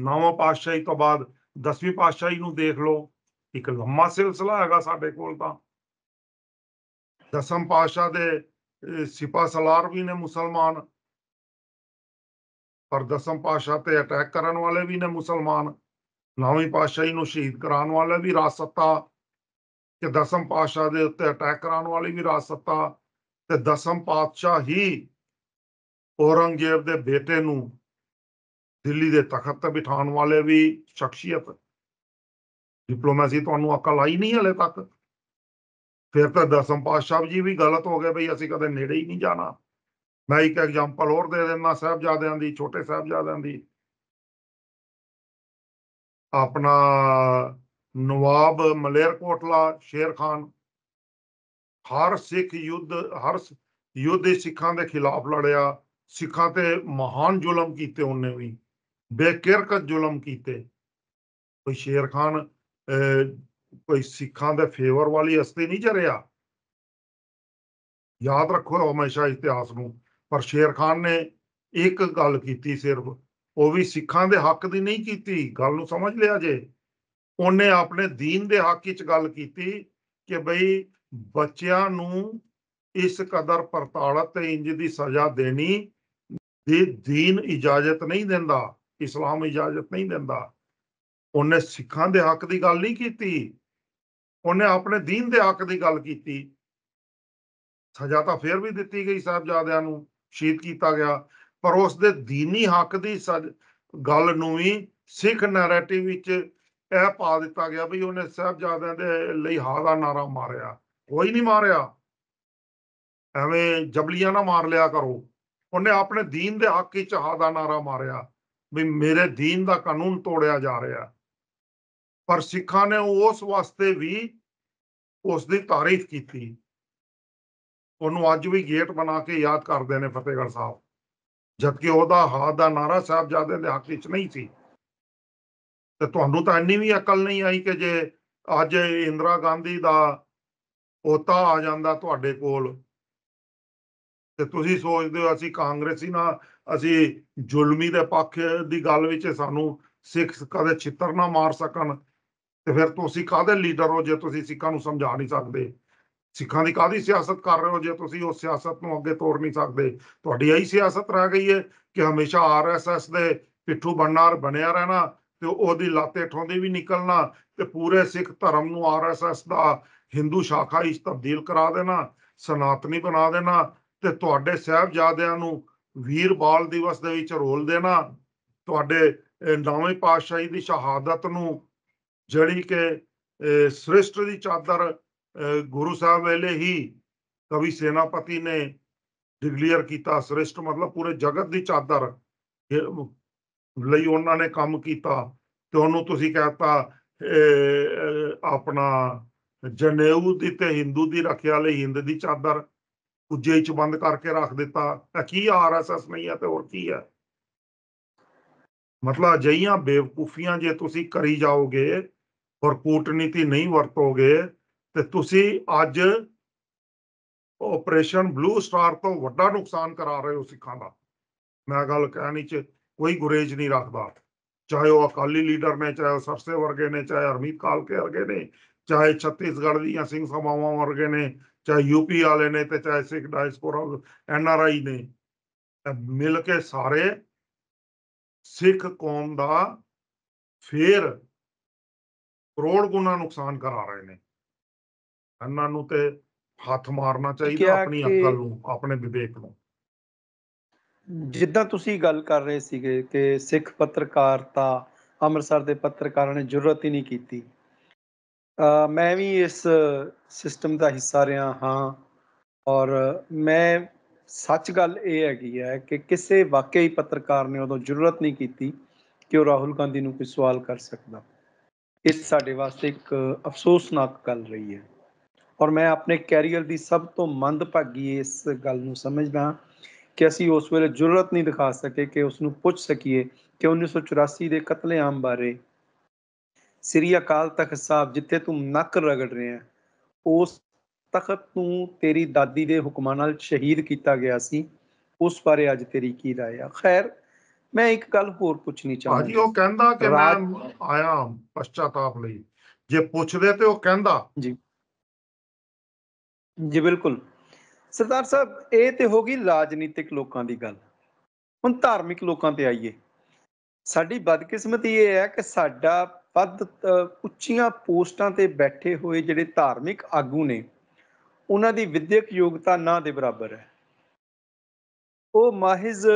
ਨਵਾਂ ਪਾਤਸ਼ਾਹੀ ਤੋਂ ਬਾਅਦ 10ਵੀਂ ਪਾਤਸ਼ਾਹੀ ਨੂੰ ਦੇਖ ਲਓ ਇੱਕ ਲੰਮਾ ਸਿਲਸਿਲਾ ਹੈਗਾ ਸਾਡੇ ਕੋਲ ਤਾਂ ਦਸਮ ਪਾਤਸ਼ਾਹ ਦੇ ਸਿਪਾ ਸਲਾਰ ਵੀ ਨੇ ਮੁਸਲਮਾਨ ਪਰ ਦਸਮ ਪਾਸ਼ਾ ਤੇ ਅਟੈਕ ਕਰਨ ਵਾਲੇ ਵੀ ਨੇ ਮੁਸਲਮਾਨ ਨਵੇਂ ਪਾਸ਼ਾਹੀ ਨੂੰ ਸ਼ਹੀਦ ਕਰਾਉਣ ਵਾਲੇ ਵੀ ਰਾਸਤਾ ਕਿ ਦਸਮ ਪਾਤਸ਼ਾਹ ਦੇ ਉੱਤੇ ਅਟੈਕ ਕਰਾਉਣ ਵਾਲੀ ਵੀ ਰਾਜ ਸੱਤਾ ਤੇ ਦਸਮ ਪਾਤਸ਼ਾਹ ਹੀ ਔਰੰਗਜ਼ੇਬ ਦੇ ਬੇਟੇ ਨੂੰ ਦਿੱਲੀ ਦੇ ਤਖਤ ਤੇ ਬਿਠਾਉਣ ਵਾਲੇ ਵੀ ਸ਼ਖਸੀਅਤ ਡਿਪਲੋਮੇਸੀ ਤੁਹਾਨੂੰ ਅਕਲ ਆਈ ਨਹੀਂ ਹਲੇ ਤੱਕ ਫਿਰ ਤਾਂ ਦਸਮ ਪਾਤਸ਼ਾਹ ਜੀ ਵੀ ਗਲਤ ਹੋ ਗਏ ਬਈ ਅਸੀਂ ਕਦੇ ਨੇੜੇ ਹੀ ਨਹੀਂ ਜਾਣਾ ਮੈਂ ਇੱਕ ਐਗਜ਼ਾਮਪਲ ਹੋਰ ਦੇ ਦਿੰਦਾ ਸਾਹਿਬਜ਼ਾਦਿਆਂ ਦੀ ਛੋਟੇ ਸਾਹਿਬਜ਼ਾਦਿਆਂ ਦੀ ਆਪਣਾ ਨਵਾਬ ਮਲੇਰਕੋਟਲਾ ਸ਼ੇਰ ਖਾਨ ਹਰ ਸਿੱਖ ਯੁੱਧ ਹਰ ਯੁੱਧ ਸਿੱਖਾਂ ਦੇ ਖਿਲਾਫ ਲੜਿਆ ਸਿੱਖਾਂ ਤੇ ਮਹਾਨ ਜ਼ੁਲਮ ਕੀਤੇ ਉਹਨੇ ਵੀ ਬੇਕਿਰਕਤ ਜ਼ੁਲਮ ਕੀਤੇ ਕੋਈ ਸ਼ੇਰ ਖਾਨ ਕੋਈ ਸਿੱਖਾਂ ਦੇ ਫੇਵਰ ਵਾਲੀ ਹਸਤੀ ਨਹੀਂ ਜਰਿਆ ਯਾਦ ਰੱਖੋ ਹਮੇਸ਼ਾ ਇਤਿਹਾਸ ਨੂੰ ਪਰ ਸ਼ੇਰ ਖਾਨ ਨੇ ਇੱਕ ਗੱਲ ਕੀਤੀ ਸਿਰਫ ਉਹ ਵੀ ਸਿੱਖਾਂ ਦੇ ਹੱਕ ਦੀ ਨਹੀਂ ਕੀਤੀ ਗੱਲ ਨੂੰ ਸਮਝ ਲਿਆ ਜੇ ਉਹਨੇ ਆਪਣੇ ਦੀਨ ਦੇ ਹੱਕ ਵਿੱਚ ਗੱਲ ਕੀਤੀ ਕਿ ਬਈ ਬੱਚਿਆਂ ਨੂੰ ਇਸ ਕਦਰ ਪਰਤਾਲਾ ਤੇ ਇੰਜ ਦੀ ਸਜ਼ਾ ਦੇਣੀ ਦੇ ਦੀਨ ਇਜਾਜ਼ਤ ਨਹੀਂ ਦਿੰਦਾ ਇਸਲਾਮ ਇਜਾਜ਼ਤ ਨਹੀਂ ਦਿੰਦਾ ਉਹਨੇ ਸਿੱਖਾਂ ਦੇ ਹੱਕ ਦੀ ਗੱਲ ਨਹੀਂ ਕੀਤੀ ਉਹਨੇ ਆਪਣੇ ਦੀਨ ਦੇ ਹੱਕ ਦੀ ਗੱਲ ਕੀਤੀ ਸਜ਼ਾ ਤਾਂ ਫੇਰ ਵੀ ਦਿੱਤੀ ਗਈ ਸਾਹਿਬਜ਼ਾਦਿਆਂ ਨੂੰ ਸ਼ਹੀਦ ਕੀਤਾ ਗਿਆ ਪਰ ਉਸ ਦੇ ਦੀਨੀ ਹੱਕ ਦੀ ਗੱਲ ਨੂੰ ਵੀ ਸਿੱਖ ਨੈਰੇਟਿਵ ਵਿੱਚ ਇਹ ਪਾ ਦਿੱਤਾ ਗਿਆ ਵੀ ਉਹਨੇ ਸਹਿਬਜ਼ਾਦਿਆਂ ਦੇ ਲਈ ਹਾ ਦਾ ਨਾਰਾ ਮਾਰਿਆ ਕੋਈ ਨਹੀਂ ਮਾਰਿਆ ਐਵੇਂ ਜਬਲੀਆਂ ਨਾ ਮਾਰ ਲਿਆ ਕਰੋ ਉਹਨੇ ਆਪਣੇ دین ਦੇ ਹੱਕ ਵਿੱਚ ਹਾ ਦਾ ਨਾਰਾ ਮਾਰਿਆ ਵੀ ਮੇਰੇ دین ਦਾ ਕਾਨੂੰਨ ਤੋੜਿਆ ਜਾ ਰਿਹਾ ਪਰ ਸਿੱਖਾਂ ਨੇ ਉਸ ਵਾਸਤੇ ਵੀ ਉਸ ਦੀ ਤਾਰੀਫ ਕੀਤੀ ਉਹਨੂੰ ਅੱਜ ਵੀ ਗੇਟ ਬਣਾ ਕੇ ਯਾਦ ਕਰਦੇ ਨੇ ਫਤਿਹਗੜ੍ਹ ਸਾਹਿਬ ਜਦਕਿ ਉਹਦਾ ਹਾ ਦਾ ਨਾਰਾ ਸਾਹਿਬਜ਼ਾਦੇ ਦੇ ਹੱਕ ਵਿੱਚ ਨਹੀਂ ਸੀ ਤੇ ਤੁਹਾਨੂੰ ਤਾਂ ਇੰਨੀ ਵੀ ਅਕਲ ਨਹੀਂ ਆਈ ਕਿ ਜੇ ਅੱਜ ਇੰਦਰਾ ਗਾਂਧੀ ਦਾ ਪੋਤਾ ਆ ਜਾਂਦਾ ਤੁਹਾਡੇ ਕੋਲ ਤੇ ਤੁਸੀਂ ਸੋਚਦੇ ਹੋ ਅਸੀਂ ਕਾਂਗਰਸੀ ਨਾਲ ਅਸੀਂ ਜ਼ੁਲਮੀ ਦੇ ਪੱਖ ਦੀ ਗੱਲ ਵਿੱਚ ਸਾਨੂੰ ਸਿੱਖ ਕਦੇ ਛਿੱਤਰ ਨਾ ਮਾਰ ਸਕਣ ਤੇ ਫਿਰ ਤੁਸੀਂ ਕਾਹਦੇ ਲੀਡਰ ਹੋ ਜੇ ਤੁਸੀਂ ਸਿੱਖਾਂ ਨੂੰ ਸਮਝਾ ਨਹੀਂ ਸਕਦੇ ਸਿੱਖਾਂ ਦੀ ਕਾਦੀ ਸਿਆਸਤ ਕਰ ਰਹੇ ਹੋ ਜੇ ਤੁਸੀਂ ਉਸ ਸਿਆਸਤ ਨੂੰ ਅੱਗੇ ਤੋਰ ਨਹੀਂ ਸਕਦੇ ਤੁਹਾਡੀ ਆਈ ਸਿਆਸਤ ਰਹਿ ਗਈ ਹੈ ਕਿ ਹਮੇਸ਼ਾ ਆਰਐਸਐਸ ਦੇ ਪਿੱਠੂ ਬਣਨਾਰ ਬਣਿਆ ਰਹਿਣਾ ਤੇ ਉਹਦੀ ਲਾਤੇ ਠੋਂਦੇ ਵੀ ਨਿਕਲਣਾ ਤੇ ਪੂਰੇ ਸਿੱਖ ਧਰਮ ਨੂੰ ਆਰਐਸਐਸ ਦਾ Hindu ਸ਼ਾਖਾ ਇਸ ਤਬਦੀਲ ਕਰਾ ਦੇਣਾ ਸਨਾਤਨੀ ਬਣਾ ਦੇਣਾ ਤੇ ਤੁਹਾਡੇ ਸਹਿਬਜ਼ਾਦਿਆਂ ਨੂੰ ਵੀਰ ਬਾਲ ਦਿਵਸ ਦੇ ਵਿੱਚ ਰੋਲ ਦੇਣਾ ਤੁਹਾਡੇ ਨੌਵੇਂ ਪਾਤਸ਼ਾਹੀ ਦੀ ਸ਼ਹਾਦਤ ਨੂੰ ਜਿਹੜੀ ਕਿ ਸ੍ਰਿਸ਼ਟ ਦੀ ਚਾਦਰ ਗੁਰੂ ਸਾਹਿਬ ਵੇਲੇ ਹੀ ਕਵੀ ਸੈਨਾਪਤੀ ਨੇ ਡਿਕਲੇਅਰ ਕੀਤਾ ਸ੍ਰਿਸ਼ਟ ਮਤਲਬ ਪੂਰੇ ਜਗਤ ਦੀ ਚਾਦਰ ਲਈ ਉਹਨਾਂ ਨੇ ਕੰਮ ਕੀਤਾ ਤੇ ਉਹਨੂੰ ਤੁਸੀਂ ਕਹਤਾ ਆਪਣਾ ਜਨੇਊ ਦੀ ਤੇ ਹਿੰਦੂ ਦੀ ਰੱਖਿਆ ਲਈ ਹਿੰਦ ਦੀ ਚਾਦਰ ਉੱਜੇ ਚ ਬੰਦ ਕਰਕੇ ਰੱਖ ਦਿੱਤਾ ਤਾਂ ਕੀ ਆਰਐਸਐਸ ਨਹੀਂ ਆ ਤੇ ਹੋਰ ਕੀ ਹੈ ਮਤਲਬ ਅਜਈਆਂ ਬੇਵਕੂਫੀਆਂ ਜੇ ਤੁਸੀਂ ਕਰੀ ਜਾਓਗੇ ਔਰ ਕੂਟਨੀਤੀ ਨਹੀਂ ਵਰਤੋਗੇ ਤੇ ਤੁਸੀਂ ਅੱਜ ਆਪਰੇਸ਼ਨ ਬਲੂ ਸਟਾਰ ਤੋਂ ਵੱਡਾ ਨੁਕਸਾਨ ਕਰਾ ਰਹੇ ਹੋ ਸਿੱਖਾਂ ਦਾ ਮੈਂ ਗੱਲ ਕਹਿਣੀ ਚ ਕੋਈ ਗੁਰੇਜ ਨਹੀਂ ਰੱਖਦਾ ਚਾਹੇ ਉਹ ਅਕਾਲੀ ਲੀਡਰ ਨੇ ਚਾਹੇ ਉਹ ਸਰਸੇ ਵਰਗੇ ਨੇ ਚਾਹੇ ਹਰਮੀਤ ਕਾਲਕੇ ਵਰਗੇ ਨੇ ਚਾਹੇ ਛੱਤੀਸਗੜ੍ਹ ਦੀਆਂ ਸਿੰਘ ਸਮਾਵਾਂ ਵਰਗੇ ਨੇ ਚਾਹੇ ਯੂਪੀ ਵਾਲੇ ਨੇ ਤੇ ਚਾਹੇ ਸਿੱਖ ਡਾਇਸਪੋਰਾ ਐਨ ਆਰ ਆਈ ਨੇ ਮਿਲ ਕੇ ਸਾਰੇ ਸਿੱਖ ਕੌਮ ਦਾ ਫੇਰ ਕਰੋੜ ਗੁਣਾ ਨੁਕਸਾਨ ਕਰਾ ਰਹੇ ਨੇ ਇਹਨਾਂ ਨੂੰ ਤੇ ਹੱਥ ਮਾਰਨਾ ਚਾਹੀਦਾ ਆਪਣੀ ਅਕਲ ਨੂੰ ਆਪਣੇ ਵਿਵੇਕ ਨੂੰ ਜਿੱਦਾਂ ਤੁਸੀਂ ਗੱਲ ਕਰ ਰਹੇ ਸੀਗੇ ਕਿ ਸਿੱਖ ਪੱਤਰਕਾਰਤਾ ਅੰਮ੍ਰਿਤਸਰ ਦੇ ਪੱਤਰਕਾਰਾਂ ਨੇ ਜੁਰਅਤ ਹੀ ਨਹੀਂ ਕੀਤੀ ਮੈਂ ਵੀ ਇਸ ਸਿਸਟਮ ਦਾ ਹਿੱਸਾ ਰਿਹਾ ਹਾਂ ਔਰ ਮੈਂ ਸੱਚ ਗੱਲ ਇਹ ਹੈਗੀ ਹੈ ਕਿ ਕਿਸੇ ਵਾਕਈ ਪੱਤਰਕਾਰ ਨੇ ਉਦੋਂ ਜੁਰਅਤ ਨਹੀਂ ਕੀਤੀ ਕਿ ਉਹ ਰਾਹੁਲ ਗਾਂਧੀ ਨੂੰ ਕੋਈ ਸਵਾਲ ਕਰ ਸਕਦਾ ਇਸ ਸਾਡੇ ਵਾਸਤੇ ਇੱਕ ਅਫਸੋਸਨਾਕ ਗੱਲ ਰਹੀ ਹੈ ਔਰ ਮੈਂ ਆਪਣੇ ਕੈਰੀਅਰ ਦੀ ਸਭ ਤੋਂ ਮੰਦਭਾਗੀ ਇਸ ਗੱਲ ਨੂੰ ਸਮਝਦਾ ਕਿ ਅਸੀਂ ਉਸ ਵੇਲੇ ਜੁਰਅਤ ਨਹੀਂ ਦਿਖਾ ਸਕੇ ਕਿ ਉਸ ਨੂੰ ਪੁੱਛ ਸਕੀਏ ਕਿ 1984 ਦੇ ਕਤਲੇਆਮ ਬਾਰੇ ਸ੍ਰੀ ਅਕਾਲ ਤਖਤ ਸਾਹਿਬ ਜਿੱਥੇ ਤੂੰ ਨੱਕ ਰਗੜ ਰਿਹਾ ਉਸ ਤਖਤ ਨੂੰ ਤੇਰੀ ਦਾਦੀ ਦੇ ਹੁਕਮਾਂ ਨਾਲ ਸ਼ਹੀਦ ਕੀਤਾ ਗਿਆ ਸੀ ਉਸ ਬਾਰੇ ਅੱਜ ਤੇਰੀ ਕੀ رائے ਆ ਖੈਰ ਮੈਂ ਇੱਕ ਗੱਲ ਹੋਰ ਪੁੱਛਣੀ ਚਾਹੁੰਦਾ ਭਾਜੀ ਉਹ ਕਹਿੰਦਾ ਕਿ ਮੈਂ ਆਇਆ ਪਛਤਾਤਾਪ ਲਈ ਜੇ ਪੁੱਛਦੇ ਤੇ ਉਹ ਕਹਿੰਦਾ ਜੀ ਜੀ ਬਿਲਕੁਲ ਸਰਦਾਰ ਸਾਹਿਬ ਇਹ ਤੇ ਹੋ ਗਈ ਰਾਜਨੀਤਿਕ ਲੋਕਾਂ ਦੀ ਗੱਲ ਹੁਣ ਧਾਰਮਿਕ ਲੋਕਾਂ ਤੇ ਆਈਏ ਸਾਡੀ ਬਦਕਿਸਮਤੀ ਇਹ ਹੈ ਕਿ ਸਾਡਾ ਪਦ ਉੱਚੀਆਂ ਪੋਸਟਾਂ ਤੇ ਬੈਠੇ ਹੋਏ ਜਿਹੜੇ ਧਾਰਮਿਕ ਆਗੂ ਨੇ ਉਹਨਾਂ ਦੀ ਵਿਦਿਅਕ ਯੋਗਤਾ ਨਾ ਦੇ ਬਰਾਬਰ ਹੈ ਉਹ ਮਾਹਿਜ਼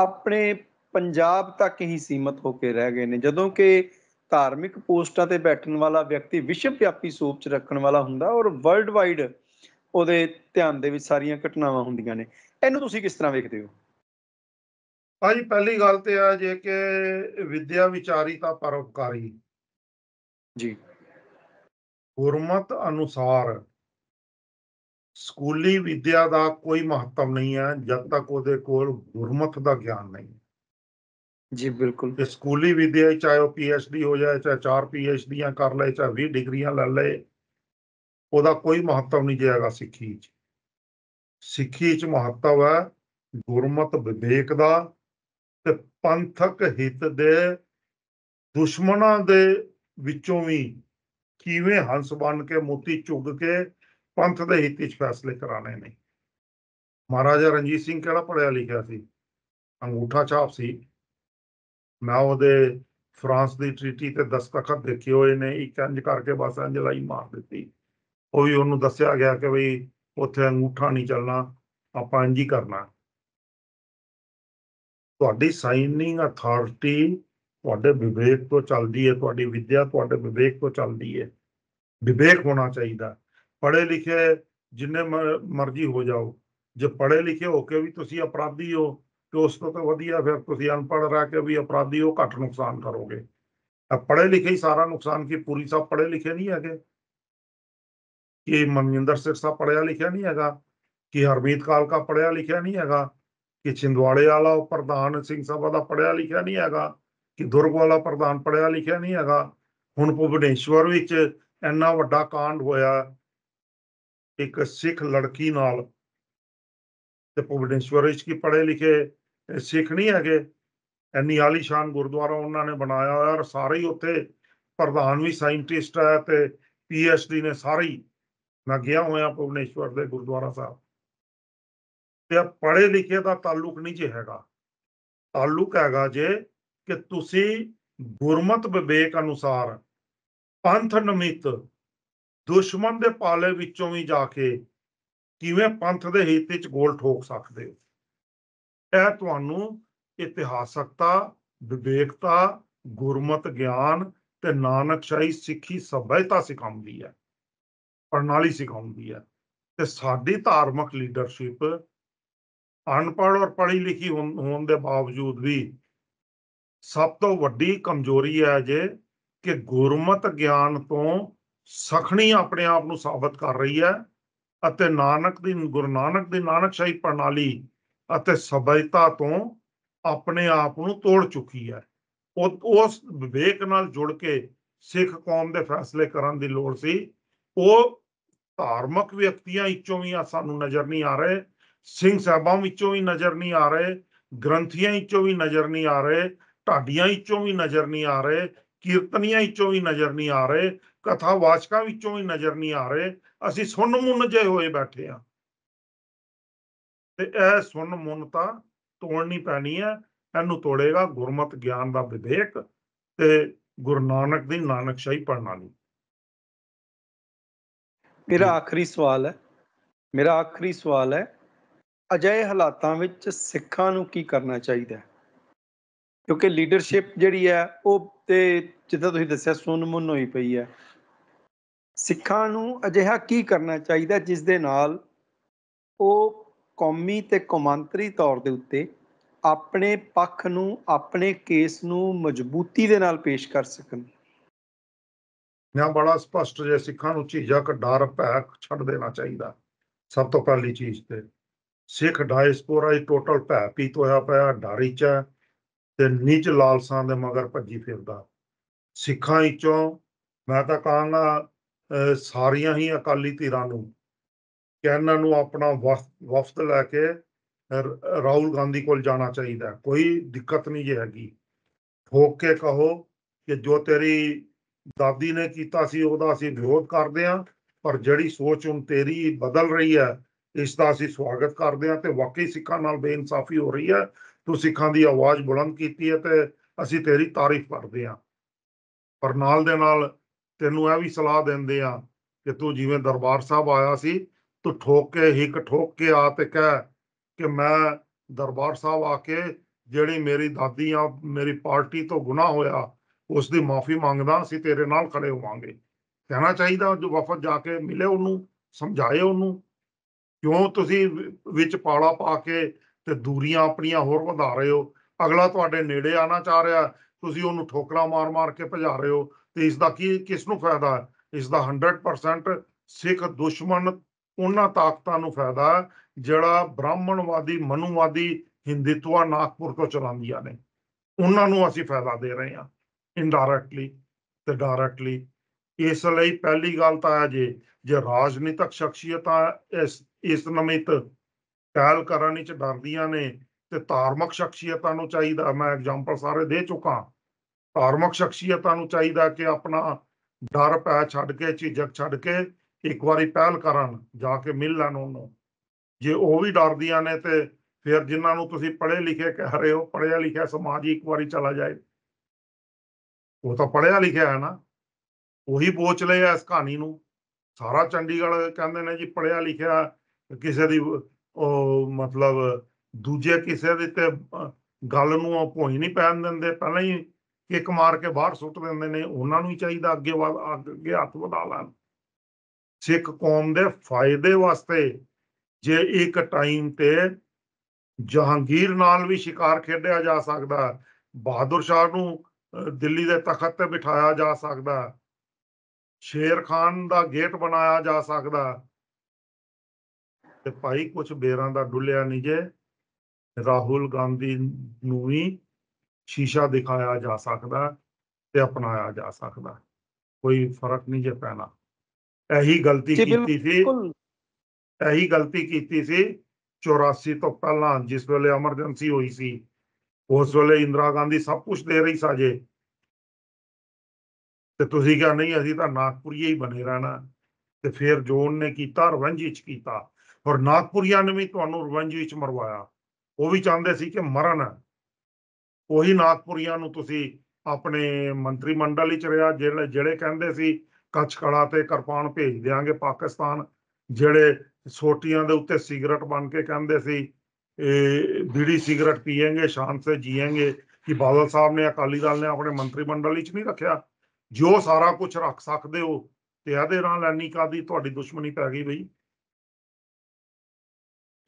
ਆਪਣੇ ਪੰਜਾਬ ਤੱਕ ਹੀ ਸੀਮਤ ਹੋ ਕੇ ਰਹਿ ਗਏ ਨੇ ਜਦੋਂ ਕਿ ਧਾਰਮਿਕ ਪੋਸਟਾਂ ਤੇ ਬੈਠਣ ਵਾਲਾ ਵਿਅਕਤੀ ਵਿਸ਼ਵ ਵਿਆਪੀ ਸੋਚ ਰੱਖਣ ਵਾਲਾ ਹੁੰਦਾ ਔਰ ਵਰਲਡ ਵਾਈਡ ਉਹਦੇ ਧਿਆਨ ਦੇ ਵਿੱਚ ਸਾਰੀਆਂ ਘਟਨਾਵਾਂ ਹੁੰਦੀਆਂ ਨੇ ਇਹਨੂੰ ਤੁਸੀਂ ਕਿਸ ਤਰ੍ਹਾਂ ਵੇਖਦੇ ਹੋ ਭਾਜੀ ਪਹਿਲੀ ਗੱਲ ਤੇ ਆ ਜੇ ਕਿ ਵਿਦਿਆ ਵਿਚਾਰੀ ਤਾਂ ਪਰਉਪਕਾਰੀ ਜੀ ਗੁਰਮਤ ਅਨੁਸਾਰ ਸਕੂਲੀ ਵਿਦਿਆ ਦਾ ਕੋਈ ਮਹੱਤਵ ਨਹੀਂ ਹੈ ਜਦ ਤੱਕ ਉਹਦੇ ਕੋਲ ਗੁਰਮਤ ਦਾ ਗਿਆਨ ਨਹੀਂ ਜੀ ਬਿਲਕੁਲ ਸਕੂਲੀ ਵਿਦਿਆ ਚਾਹੇ ਉਹ ਪੀਐਚਡੀ ਹੋ ਜਾਏ ਚਾਹੇ 4 ਪੀਐਚਡੀਆਂ ਕਰ ਲਏ ਚਾਹੇ 20 ਡਿਗਰੀਆਂ ਲੈ ਲਏ ਉਹਦਾ ਕੋਈ ਮਹੱਤਵ ਨਹੀਂ ਜਾਏਗਾ ਸਿੱਖੀ 'ਚ ਸਿੱਖੀ 'ਚ ਮਹੱਤਵ ਹੈ ਗੁਰਮਤ ਵਿਵੇਕ ਦਾ ਤੇ ਪੰਥਕ ਹਿੱਤ ਦੇ ਦੁਸ਼ਮਣਾਂ ਦੇ ਵਿੱਚੋਂ ਵੀ ਕਿਵੇਂ ਹੰਸ ਬਣ ਕੇ ਮੋਤੀ ਚੁਗ ਕੇ ਪੰਥ ਦੇ ਹਿੱਤ 'ਚ ਫੈਸਲੇ ਕਰਾਣੇ ਨੇ ਮਹਾਰਾਜਾ ਰਣਜੀਤ ਸਿੰਘ ਕਿਹੜਾ ਪੜਿਆ ਲਿਖਿਆ ਸੀ ਅੰਗੂਠਾ ਛਾਪ ਸੀ ਮੈਂ ਉਹਦੇ ਫਰਾਂਸ ਦੀ ਟ੍ਰੀਟੀ ਤੇ ਦਸਤਖਤ ਦੇਖੇ ਹੋਏ ਨੇ ਇੱਕ ਅੰਜ ਕਰਕੇ ਬਸ ਅੰਜ ਲਈ ਮਾਰ ਦਿੱਤੀ ਉਹ ਵੀ ਉਹਨੂੰ ਦੱਸਿਆ ਗਿਆ ਕਿ ਬਈ ਉੱਥੇ ਅੰਗੂਠਾ ਨਹੀਂ ਚੱਲਣਾ ਆਪਾਂ ਇੰਜ ਹੀ ਕਰਨਾ ਤੁਹਾਡੀ ਸਾਈਨਿੰਗ ਅਥਾਰਟੀ ਤੁਹਾਡੇ ਵਿਵੇਕ ਤੋਂ ਚੱਲਦੀ ਹੈ ਤੁਹਾਡੀ ਵਿਦਿਆ ਤੁਹਾਡੇ ਵਿਵੇਕ ਤੋਂ ਚੱਲਦੀ ਹੈ ਵਿਵੇਕ ਹੋਣਾ ਚਾਹੀਦਾ ਪੜ੍ਹੇ ਲਿਖੇ ਜਿੰਨੇ ਮਰਜ਼ੀ ਹੋ ਜਾਓ ਜੇ ਪੜ੍ਹੇ ਲਿਖੇ ਹੋ ਕੇ ਵੀ ਤੁਸੀਂ ਅਪਰਾਧੀ ਹੋ ਤੇ ਉਸ ਤੋਂ ਤਾਂ ਵਧੀਆ ਫਿਰ ਤੁਸੀਂ ਅਨਪੜ੍ਹ ਰਹਿ ਕੇ ਵੀ ਅਪਰਾਧੀ ਹੋ ਘੱਟ ਨੁਕਸਾਨ ਕਰੋਗੇ ਪੜ੍ਹੇ ਲਿਖੇ ਹੀ ਸਾਰਾ ਨੁਕਸਾਨ ਕੀ ਪੂਰੀ ਸਭ ਪੜ੍ਹੇ ਲਿਖੇ ਨਹੀਂ ਹੈਗੇ ਕਿ ਮਨਜਿੰਦਰ ਸਿਰਸਾ ਪੜਿਆ ਲਿਖਿਆ ਨਹੀਂ ਹੈਗਾ ਕਿ ਹਰਮੀਤ ਕਾਲਕਾ ਪੜਿਆ ਲਿਖਿਆ ਨਹੀਂ ਹੈਗਾ ਕਿ ਚਿੰਦਵਾੜੇ ਵਾਲਾ ਪ੍ਰਧਾਨ ਸਿੰਘ ਸਭਾ ਦਾ ਪੜਿਆ ਲਿਖਿਆ ਨਹੀਂ ਹੈਗਾ ਕਿ ਦੁਰਗ ਵਾਲਾ ਪ੍ਰਧਾਨ ਪੜਿਆ ਲਿਖਿਆ ਨਹੀਂ ਹੈਗਾ ਹੁਣ ਭੁਵਨੇਸ਼ਵਰ ਵਿੱਚ ਇੰਨਾ ਵੱਡਾ ਕਾਂਡ ਹੋਇਆ ਇੱਕ ਸਿੱਖ ਲੜਕੀ ਨਾਲ ਤੇ ਭੁਵਨੇਸ਼ਵਰ ਵਿੱਚ ਕੀ ਪੜੇ ਲਿਖੇ ਸਿੱਖ ਨਹੀਂ ਹੈਗੇ ਇੰਨੀ ਆਲੀਸ਼ਾਨ ਗੁਰਦੁਆਰਾ ਉਹਨਾਂ ਨੇ ਬਣਾਇਆ ਹੋਇਆ ਔਰ ਸਾਰੇ ਹੀ ਉੱਥੇ ਪ੍ਰਧਾਨ ਵੀ ਸਾਇੰਟਿਸਟ ਹੈ ਤੇ ਪੀਐਚਡੀ ਨੇ ਸਾਰੇ ਮੈਂ ਗਿਆ ਹੋਇਆ ਭੁਵਨੇਸ਼ਵਰ ਦੇ ਗੁਰਦੁਆਰਾ ਸਾਹਿਬ ਤੇ ਪੜੇ ਲਿਖੇ ਦਾ ਤਾਲੁਕ ਨਹੀਂ ਜੇ ਹੈਗਾ ਤਾਲੁਕ ਹੈਗਾ ਜੇ ਕਿ ਤੁਸੀਂ ਗੁਰਮਤ ਵਿਵੇਕ ਅਨੁਸਾਰ ਪੰਥ ਨਮਿਤ ਦੁਸ਼ਮਣ ਦੇ ਪਾਲੇ ਵਿੱਚੋਂ ਵੀ ਜਾ ਕੇ ਕਿਵੇਂ ਪੰਥ ਦੇ ਹਿੱਤ ਵਿੱਚ ਗੋਲ ਠੋਕ ਸਕਦੇ ਹੋ ਇਹ ਤੁਹਾਨੂੰ ਇਤਿਹਾਸਕਤਾ ਵਿਵੇਕਤਾ ਗੁਰਮਤ ਗਿਆਨ ਤੇ ਨਾਨਕਸ਼ਾਹੀ ਸਿੱਖੀ ਸਭੈਤਾ ਸਿਖਾਉਂਦੀ ਹੈ ਪ੍ਰਣਾਲੀ ਸਿਖਾਉਂਦੀ ਹੈ ਤੇ ਸਾਡੀ ਧਾਰਮਿਕ ਲੀਡਰਸ਼ਿਪ ਅਨਪੜ੍ਹ ਔਰ ਪੜ੍ਹੀ ਲਿਖੀ ਹੋਣ ਦੇ ਬਾਵਜੂਦ ਵੀ ਸਭ ਤੋਂ ਵੱਡੀ ਕਮਜ਼ੋਰੀ ਹੈ ਜੇ ਕਿ ਗੁਰਮਤ ਗਿਆਨ ਤੋਂ ਸਖਣੀ ਆਪਣੇ ਆਪ ਨੂੰ ਸਾਬਤ ਕਰ ਰਹੀ ਹੈ ਅਤੇ ਨਾਨਕ ਦੀ ਗੁਰੂ ਨਾਨਕ ਦੀ ਸ਼ਾਹੀ ਪ੍ਰਣਾਲੀ ਅਤੇ ਸਭਿਅਤਾ ਤੋਂ ਆਪਣੇ ਆਪ ਨੂੰ ਤੋੜ ਚੁੱਕੀ ਹੈ ਉਸ ਵਿਵੇਕ ਨਾਲ ਜੁੜ ਕੇ ਸਿੱਖ ਕੌਮ ਦੇ ਫੈਸਲੇ ਕਰਨ ਦੀ ਲੋੜ ਸੀ ਉਹ ਧਾਰਮਿਕ ਵਿਅਕਤੀਆਂ ਵਿੱਚੋਂ ਵੀ ਸਾਨੂੰ ਨਜ਼ਰ ਨਹੀਂ ਆ ਰਹੇ ਸਿੰਘ ਸਾਹਿਬਾਂ ਵਿੱਚੋਂ ਵੀ ਨਜ਼ਰ ਨਹੀਂ ਆ ਰਹੇ ਗ੍ਰੰਥੀਆਂ ਵਿੱਚੋਂ ਵੀ ਨਜ਼ਰ ਨਹੀਂ ਆ ਰਹੇ ਢਾਡੀਆਂ ਵਿੱਚੋਂ ਵੀ ਨਜ਼ਰ ਨਹੀਂ ਆ ਰਹੇ ਕੀਰਤਨੀਆਂ ਵਿੱਚੋਂ ਵੀ ਨਜ਼ਰ ਨਹੀਂ ਆ ਰਹੇ ਕਥਾ ਵਾਚਕਾਂ ਵਿੱਚੋਂ ਵੀ ਨਜ਼ਰ ਨਹੀਂ ਆ ਰਹੇ ਅਸੀਂ ਸੁਣ ਮੁੰਨ ਜੇ ਹੋਏ ਬੈਠੇ ਆ ਤੇ ਇਹ ਸੁਣ ਤਾਂ ਤੋੜਨੀ ਪੈਣੀ ਹੈ ਇਹਨੂੰ ਤੋੜੇਗਾ ਗੁਰਮਤ ਗਿਆਨ ਦਾ ਵਿਵੇਕ ਤੇ ਗੁਰੂ ਨਾਨਕ ਦੀ ਨਾਨਕਸ਼ਾਹੀ ਪੜਨਾਲੀ ਮੇਰਾ ਆਖਰੀ ਸਵਾਲ ਹੈ ਮੇਰਾ ਆਖਰੀ ਸਵਾਲ ਹੈ ਅਜਿਹੇ ਹਾਲਾਤਾਂ ਵਿੱਚ ਸਿੱਖਾਂ ਨੂੰ ਕੀ ਕਰਨਾ ਚਾਹੀਦਾ ਹੈ ਕਿਉਂਕਿ ਲੀਡਰਸ਼ਿਪ ਜਿਹੜੀ ਹੈ ਉਹ ਤੇ ਜਿੱਦਾਂ ਤੁਸੀਂ ਦੱਸਿਆ ਮੁੰਨ ਹੋਈ ਪਈ ਹੈ ਸਿੱਖਾਂ ਨੂੰ ਅਜਿਹਾ ਕੀ ਕਰਨਾ ਚਾਹੀਦਾ ਜਿਸ ਦੇ ਨਾਲ ਉਹ ਕੌਮੀ ਤੇ ਕੌਮਾਂਤਰੀ ਤੌਰ ਦੇ ਉੱਤੇ ਆਪਣੇ ਪੱਖ ਨੂੰ ਆਪਣੇ ਕੇਸ ਨੂੰ ਮਜ਼ਬੂਤੀ ਦੇ ਨਾਲ ਪੇਸ਼ ਕਰ ਸਕਣ ਨਾ ਬੜਾ ਸਪਸ਼ਟ ਜੇ ਸਿੱਖਾਂ ਨੂੰ ਝੀਜਕ ਡਰ ਭੈ ਛੱਡ ਦੇਣਾ ਚਾਹੀਦਾ ਸਭ ਤੋਂ ਪਹਿਲੀ ਚੀਜ਼ ਤੇ ਸਿੱਖ ਡਾਇਸਪੋਰਾ ਹੀ ਟੋਟਲ ਭੈ ਪੀਤ ਹੋਇਆ ਪਿਆ ਡਾਰੀ ਚ ਤੇ ਨੀਚ ਲਾਲਸਾਂ ਦੇ ਮਗਰ ਭੱਜੀ ਫਿਰਦਾ ਸਿੱਖਾਂ ਵਿੱਚੋਂ ਮੈਂ ਤਾਂ ਕਹਾਂਗਾ ਸਾਰੀਆਂ ਹੀ ਅਕਾਲੀ ਧਿਰਾਂ ਨੂੰ ਕਿ ਇਹਨਾਂ ਨੂੰ ਆਪਣਾ ਵਫਦ ਲੈ ਕੇ ਰਾਹੁਲ ਗਾਂਧੀ ਕੋਲ ਜਾਣਾ ਚਾਹੀਦਾ ਕੋਈ ਦਿੱਕਤ ਨਹੀਂ ਜੇ ਹੈਗੀ ਠੋਕ ਕੇ ਕਹੋ ਕਿ ਜੋ ਤੇਰੀ ਦਾਦੀ ਨੇ ਕੀਤਾ ਸੀ ਉਹਦਾ ਅਸੀਂ ਵਿਰੋਧ ਕਰਦੇ ਹਾਂ ਪਰ ਜਿਹੜੀ ਸੋਚ ਹੁਣ ਤੇਰੀ ਬਦਲ ਰਹੀ ਹੈ ਇਸ ਦਾ ਅਸੀਂ ਸਵਾਗਤ ਕਰਦੇ ਹਾਂ ਤੇ ਵਾਕਈ ਸਿੱਖਾਂ ਨਾਲ ਬੇਇਨਸਾਫੀ ਹੋ ਰਹੀ ਹੈ ਤੂੰ ਸਿੱਖਾਂ ਦੀ ਆਵਾਜ਼ ਬੁਲੰਦ ਕੀਤੀ ਹੈ ਤੇ ਅਸੀਂ ਤੇਰੀ ਤਾਰੀਫ ਕਰਦੇ ਹਾਂ ਪਰ ਨਾਲ ਦੇ ਨਾਲ ਤੈਨੂੰ ਇਹ ਵੀ ਸਲਾਹ ਦਿੰਦੇ ਆ ਕਿ ਤੂੰ ਜਿਵੇਂ ਦਰਬਾਰ ਸਾਹਿਬ ਆਇਆ ਸੀ ਤੂੰ ਠੋਕ ਕੇ ਹਿੱਕ ਠੋਕ ਕੇ ਆ ਤੇ ਕਹਿ ਕਿ ਮੈਂ ਦਰਬਾਰ ਸਾਹਿਬ ਆ ਕੇ ਜਿਹੜੀ ਮੇਰੀ ਦਾਦੀ ਆ ਮੇਰੀ ਪਾਰਟੀ ਤੋਂ ਗੁਨਾਹ ਹੋਇਆ ਉਸ ਦੀ ਮਾਫੀ ਮੰਗਦਾ ਅਸੀਂ ਤੇਰੇ ਨਾਲ ਖੜੇ ਹੋਵਾਂਗੇ ਕਹਿਣਾ ਚਾਹੀਦਾ ਜੋ ਵਫਦ ਜਾ ਕੇ ਮਿਲੇ ਉਹਨੂੰ ਸਮਝਾਏ ਉਹਨੂੰ ਕਿਉਂ ਤੁਸੀਂ ਵਿੱਚ ਪਾਲਾ ਪਾ ਕੇ ਤੇ ਦੂਰੀਆਂ ਆਪਣੀਆਂ ਹੋਰ ਵਧਾ ਰਹੇ ਹੋ ਅਗਲਾ ਤੁਹਾਡੇ ਨੇੜੇ ਆਣਾ ਚਾਹ ਰਿਹਾ ਤੁਸੀਂ ਉਹਨੂੰ ਠੋਕਰਾਂ ਮਾਰ-ਮਾਰ ਕੇ ਭਜਾ ਰਹੇ ਹੋ ਤੇ ਇਸ ਦਾ ਕੀ ਕਿਸ ਨੂੰ ਫਾਇਦਾ ਹੈ ਇਸ ਦਾ 100% ਸਿੱਖ ਦੁਸ਼ਮਣ ਉਹਨਾਂ ਤਾਕਤਾਂ ਨੂੰ ਫਾਇਦਾ ਜਿਹੜਾ ਬ੍ਰਾਹਮਣਵਾਦੀ ਮਨੂਵਾਦੀ ਹਿੰਦੂਤਵਾ ਨਾਗਪੁਰ ਤੋਂ ਚਲਾਉਂਦੀਆਂ ਨੇ ਉਹਨਾਂ ਨੂੰ ਅਸੀਂ ਫਾਇਦਾ ਦੇ ਰਹੇ ਹਾਂ ਇਨਡਾਇਰੈਕਟਲੀ ਤੇ ਡਾਇਰੈਕਟਲੀ ਇਸ ਲਈ ਪਹਿਲੀ ਗੱਲ ਤਾਂ ਹੈ ਜੇ ਜੇ ਰਾਜਨੀਤਿਕ ਸ਼ਖਸੀਅਤਾਂ ਇਸ ਇਸ ਨਮਿਤ ਕਾਲ ਕਰਨ ਵਿੱਚ ਡਰਦੀਆਂ ਨੇ ਤੇ ਧਾਰਮਿਕ ਸ਼ਖਸੀਅਤਾਂ ਨੂੰ ਚਾਹੀਦਾ ਮੈਂ ਐਗਜ਼ਾਮਪਲ ਸਾਰੇ ਦੇ ਚੁੱਕਾ ਧਾਰਮਿਕ ਸ਼ਖਸੀਅਤਾਂ ਨੂੰ ਚਾਹੀਦਾ ਕਿ ਆਪਣਾ ਡਰ ਪੈ ਛੱਡ ਕੇ ਝਿਜਕ ਛੱਡ ਕੇ ਇੱਕ ਵਾਰੀ ਪਹਿਲ ਕਰਨ ਜਾ ਕੇ ਮਿਲ ਲੈਣ ਉਹਨੂੰ ਜੇ ਉਹ ਵੀ ਡਰਦੀਆਂ ਨੇ ਤੇ ਫਿਰ ਜਿਨ੍ਹਾਂ ਨੂੰ ਤੁਸੀਂ ਪੜ੍ਹੇ ਲਿਖੇ ਕਹਿ ਰਹੇ ਹੋ ਪੜ੍ਹਿਆ ਲਿਖਿਆ ਸਮਾਜ ਇੱਕ ਵਾਰੀ ਚਲਾ ਜਾਏ ਉਹ ਤਾਂ ਪੜਿਆ ਲਿਖਿਆ ਹੈ ਨਾ ਉਹੀ ਪੋਚ ਲਿਆ ਇਸ ਕਹਾਣੀ ਨੂੰ ਸਾਰਾ ਚੰਡੀਗੜ੍ਹ ਕਹਿੰਦੇ ਨੇ ਜੀ ਪੜਿਆ ਲਿਖਿਆ ਕਿਸੇ ਦੀ ਉਹ ਮਤਲਬ ਦੂਜੇ ਕਿਸੇ ਦੇ ਤੇ ਗੱਲ ਨੂੰ ਉਹ ਭੋਈ ਨਹੀਂ ਪੈਣ ਦਿੰਦੇ ਪਹਿਲਾਂ ਹੀ ਇੱਕ ਮਾਰ ਕੇ ਬਾਹਰ ਸੁੱਟ ਦਿੰਦੇ ਨੇ ਉਹਨਾਂ ਨੂੰ ਹੀ ਚਾਹੀਦਾ ਅੱਗੇ ਅੱਗੇ ਹੱਥ ਵਧਾ ਲੈਣ ਸਿੱਖ ਕੌਮ ਦੇ ਫਾਇਦੇ ਵਾਸਤੇ ਜੇ ਇੱਕ ਟਾਈਮ ਤੇ ਜਹਾਂਗੀਰ ਨਾਲ ਵੀ ਸ਼ਿਕਾਰ ਖੇਡਿਆ ਜਾ ਸਕਦਾ ਬਹਾਦਰ ਸ਼ਾਹ ਨੂੰ ਦਿੱਲੀ ਦੇ ਤਖਤ ਤੇ ਬਿਠਾਇਆ ਜਾ ਸਕਦਾ ਸ਼ੇਰ ਖਾਨ ਦਾ ਗੇਟ ਬਣਾਇਆ ਜਾ ਸਕਦਾ ਤੇ ਭਾਈ ਕੁਝ ਬੇਰਾਂ ਦਾ ਡੁੱਲਿਆ ਨਹੀਂ ਜੇ ਰਾਹੁਲ ਗਾਂਧੀ ਨੂੰ ਵੀ ਸ਼ੀਸ਼ਾ ਦਿਖਾਇਆ ਜਾ ਸਕਦਾ ਤੇ ਅਪਣਾਇਆ ਜਾ ਸਕਦਾ ਕੋਈ ਫਰਕ ਨਹੀਂ ਜੇ ਪੈਣਾ ਇਹੀ ਗਲਤੀ ਕੀਤੀ ਸੀ ਇਹੀ ਗਲਤੀ ਕੀਤੀ ਸੀ 84 ਤੋਂ ਪਹਿਲਾਂ ਜਿਸ ਵੇਲੇ ਐਮਰਜੈਂਸੀ ਹੋਈ ਸੀ ਉਸ ਵੇਲੇ ਇੰਦਰਾ ਗਾਂਧੀ ਸਭ ਕੁਝ ਦੇ ਰਹੀ ਸਾਜੇ ਤੇ ਤੁਸੀਂ ਕਿਹਾ ਨਹੀਂ ਅਸੀਂ ਤਾਂ ਨਾਗਪੁਰੀਆ ਹੀ ਬਣੇ ਰਹਿਣਾ ਤੇ ਫਿਰ ਜੋਨ ਨੇ ਕੀਤਾ ਰਵੰਜ ਵਿੱਚ ਕੀਤਾ ਔਰ ਨਾਗਪੁਰੀਆ ਨੇ ਵੀ ਤੁਹਾਨੂੰ ਰਵੰਜ ਵਿੱਚ ਮਰਵਾਇਆ ਉਹ ਵੀ ਚਾਹੁੰਦੇ ਸੀ ਕਿ ਮਰਨ ਉਹੀ ਨਾਗਪੁਰੀਆ ਨੂੰ ਤੁਸੀਂ ਆਪਣੇ ਮੰਤਰੀ ਮੰਡਲ ਵਿੱਚ ਰਿਹਾ ਜਿਹੜੇ ਜਿਹੜੇ ਕਹਿੰਦੇ ਸੀ ਕੱਚ ਕਲਾ ਤੇ ਕਿਰਪਾਨ ਭੇਜ ਦੇਾਂਗੇ ਪਾਕਿਸਤਾਨ ਜਿਹੜੇ ਸੋਟੀਆਂ ਦੇ ਉੱਤੇ ਸਿਗਰਟ ਬਣ ਕੇ ਕਹਿੰਦੇ ਸੀ ਬੀੜੀ ਸਿਗਰਟ ਪੀਏਗੇ ਸ਼ਾਂਤ ਸੇ ਜੀਏਗੇ ਕਿ ਬਾਦਲ ਸਾਹਿਬ ਨੇ ਅਕਾਲੀ ਦਲ ਨੇ ਆਪਣੇ ਮੰਤਰੀ ਮੰਡਲ ਵਿੱਚ ਨਹੀਂ ਰੱਖਿਆ ਜੋ ਸਾਰਾ ਕੁਝ ਰੱਖ ਸਕਦੇ ਹੋ ਤੇ ਇਹਦੇ ਨਾਲ ਐਨੀ ਕਾਦੀ ਤੁਹਾਡੀ ਦੁਸ਼ਮਣੀ ਪੈ ਗਈ ਬਈ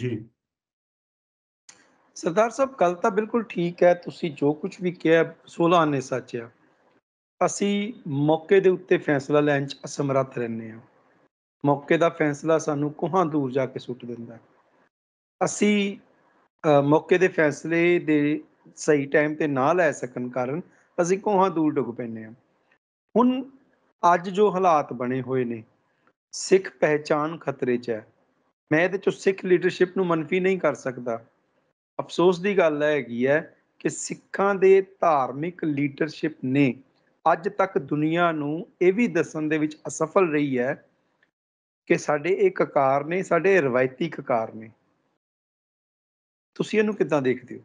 ਜੀ ਸਰਦਾਰ ਸਾਹਿਬ ਕੱਲ ਤਾਂ ਬਿਲਕੁਲ ਠੀਕ ਹੈ ਤੁਸੀਂ ਜੋ ਕੁਝ ਵੀ ਕਿਹਾ 16 ਨੇ ਸੱਚ ਆ ਅਸੀਂ ਮੌਕੇ ਦੇ ਉੱਤੇ ਫੈਸਲਾ ਲੈਣ 'ਚ ਅਸਮਰੱਥ ਰਹਿੰਦੇ ਆ ਮੌਕੇ ਦਾ ਫੈਸਲਾ ਸਾਨੂੰ ਕੋਹਾਂ ਦੂਰ ਜਾ ਕੇ ਸੁੱਟ ਦਿੰਦਾ ਅਸੀਂ ਮੌਕੇ ਦੇ ਫੈਸਲੇ ਦੇ ਸਹੀ ਟਾਈਮ ਤੇ ਨਾ ਲੈ ਸਕਣ ਕਾਰਨ ਅਸੀਂ ਕੋਹਾਂ ਦੂਰ ਡੁੱਬ ਪੈਨੇ ਆ ਹੁਣ ਅੱਜ ਜੋ ਹਾਲਾਤ ਬਣੇ ਹੋਏ ਨੇ ਸਿੱਖ ਪਹਿਚਾਨ ਖਤਰੇ 'ਚ ਹੈ ਮੈਂ ਇਹਦੇ 'ਚੋਂ ਸਿੱਖ ਲੀਡਰਸ਼ਿਪ ਨੂੰ ਮੰਨਫੀ ਨਹੀਂ ਕਰ ਸਕਦਾ ਅਫਸੋਸ ਦੀ ਗੱਲ ਹੈਗੀ ਹੈ ਕਿ ਸਿੱਖਾਂ ਦੇ ਧਾਰਮਿਕ ਲੀਡਰਸ਼ਿਪ ਨੇ ਅੱਜ ਤੱਕ ਦੁਨੀਆ ਨੂੰ ਇਹ ਵੀ ਦੱਸਣ ਦੇ ਵਿੱਚ ਅਸਫਲ ਰਹੀ ਹੈ ਕਿ ਸਾਡੇ ਇੱਕ ਕਾਰਨ ਨੇ ਸਾਡੇ ਰਵਾਇਤੀ ਕਾਰਨ ਨੇ ਤੁਸੀਂ ਇਹਨੂੰ ਕਿੱਦਾਂ ਦੇਖਦੇ ਹੋ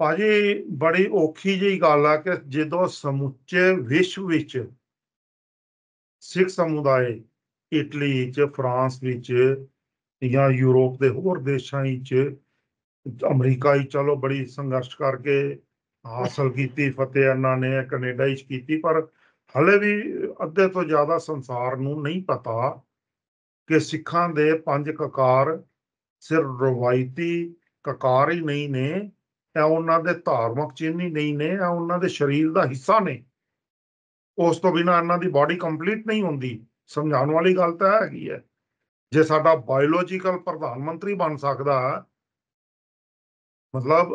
ਭਾਜੀ ਬੜੀ ਔਖੀ ਜਿਹੀ ਗੱਲ ਆ ਕਿ ਜਦੋਂ ਸਮੁੱਚੇ ਵਿਸ਼ਵ ਵਿੱਚ ਸਿੱਖ ਸਮੁਦਾਇ ਇਟਲੀ ਚ ਫਰਾਂਸ ਵਿੱਚ ਜਾਂ ਯੂਰਪ ਦੇ ਹੋਰ ਦੇਸ਼ਾਂ ਵਿੱਚ ਅਮਰੀਕਾ ਹੀ ਚਲੋ ਬੜੀ ਸੰਘਰਸ਼ ਕਰਕੇ ਹਾਸਲ ਕੀਤੀ ਫਤਿਹ ਇਹਨਾਂ ਨੇ ਕੈਨੇਡਾ ਵਿੱਚ ਕੀਤੀ ਪਰ ਹਲੇ ਵੀ ਅੱਧੇ ਤੋਂ ਜ਼ਿਆਦਾ ਸੰਸਾਰ ਨੂੰ ਨਹੀਂ ਪਤਾ ਕਿ ਸਿੱਖਾਂ ਦੇ ਪੰਜ ਕਕਾਰ ਸਿਰ ਰਵਾਇਤੀ ਕਕਾਰ ਹੀ ਨਹੀਂ ਨੇ ਇਹ ਉਹਨਾਂ ਦੇ ਧਾਰਮਿਕ ਚਿੰਨ ਹੀ ਨਹੀਂ ਨੇ ਇਹ ਉਹਨਾਂ ਦੇ ਸਰੀਰ ਦਾ ਹਿੱਸਾ ਨੇ ਉਸ ਤੋਂ ਬਿਨਾ ਇਹਨਾਂ ਦੀ ਬਾਡੀ ਕੰਪਲੀਟ ਨਹੀਂ ਹੁੰਦੀ ਸਮਝਾਉਣ ਵਾਲੀ ਗੱਲ ਤਾਂ ਹੈਗੀ ਹੈ ਜੇ ਸਾਡਾ ਬਾਇਓਲੋਜੀਕਲ ਪ੍ਰਧਾਨ ਮੰਤਰੀ ਬਣ ਸਕਦਾ ਮਤਲਬ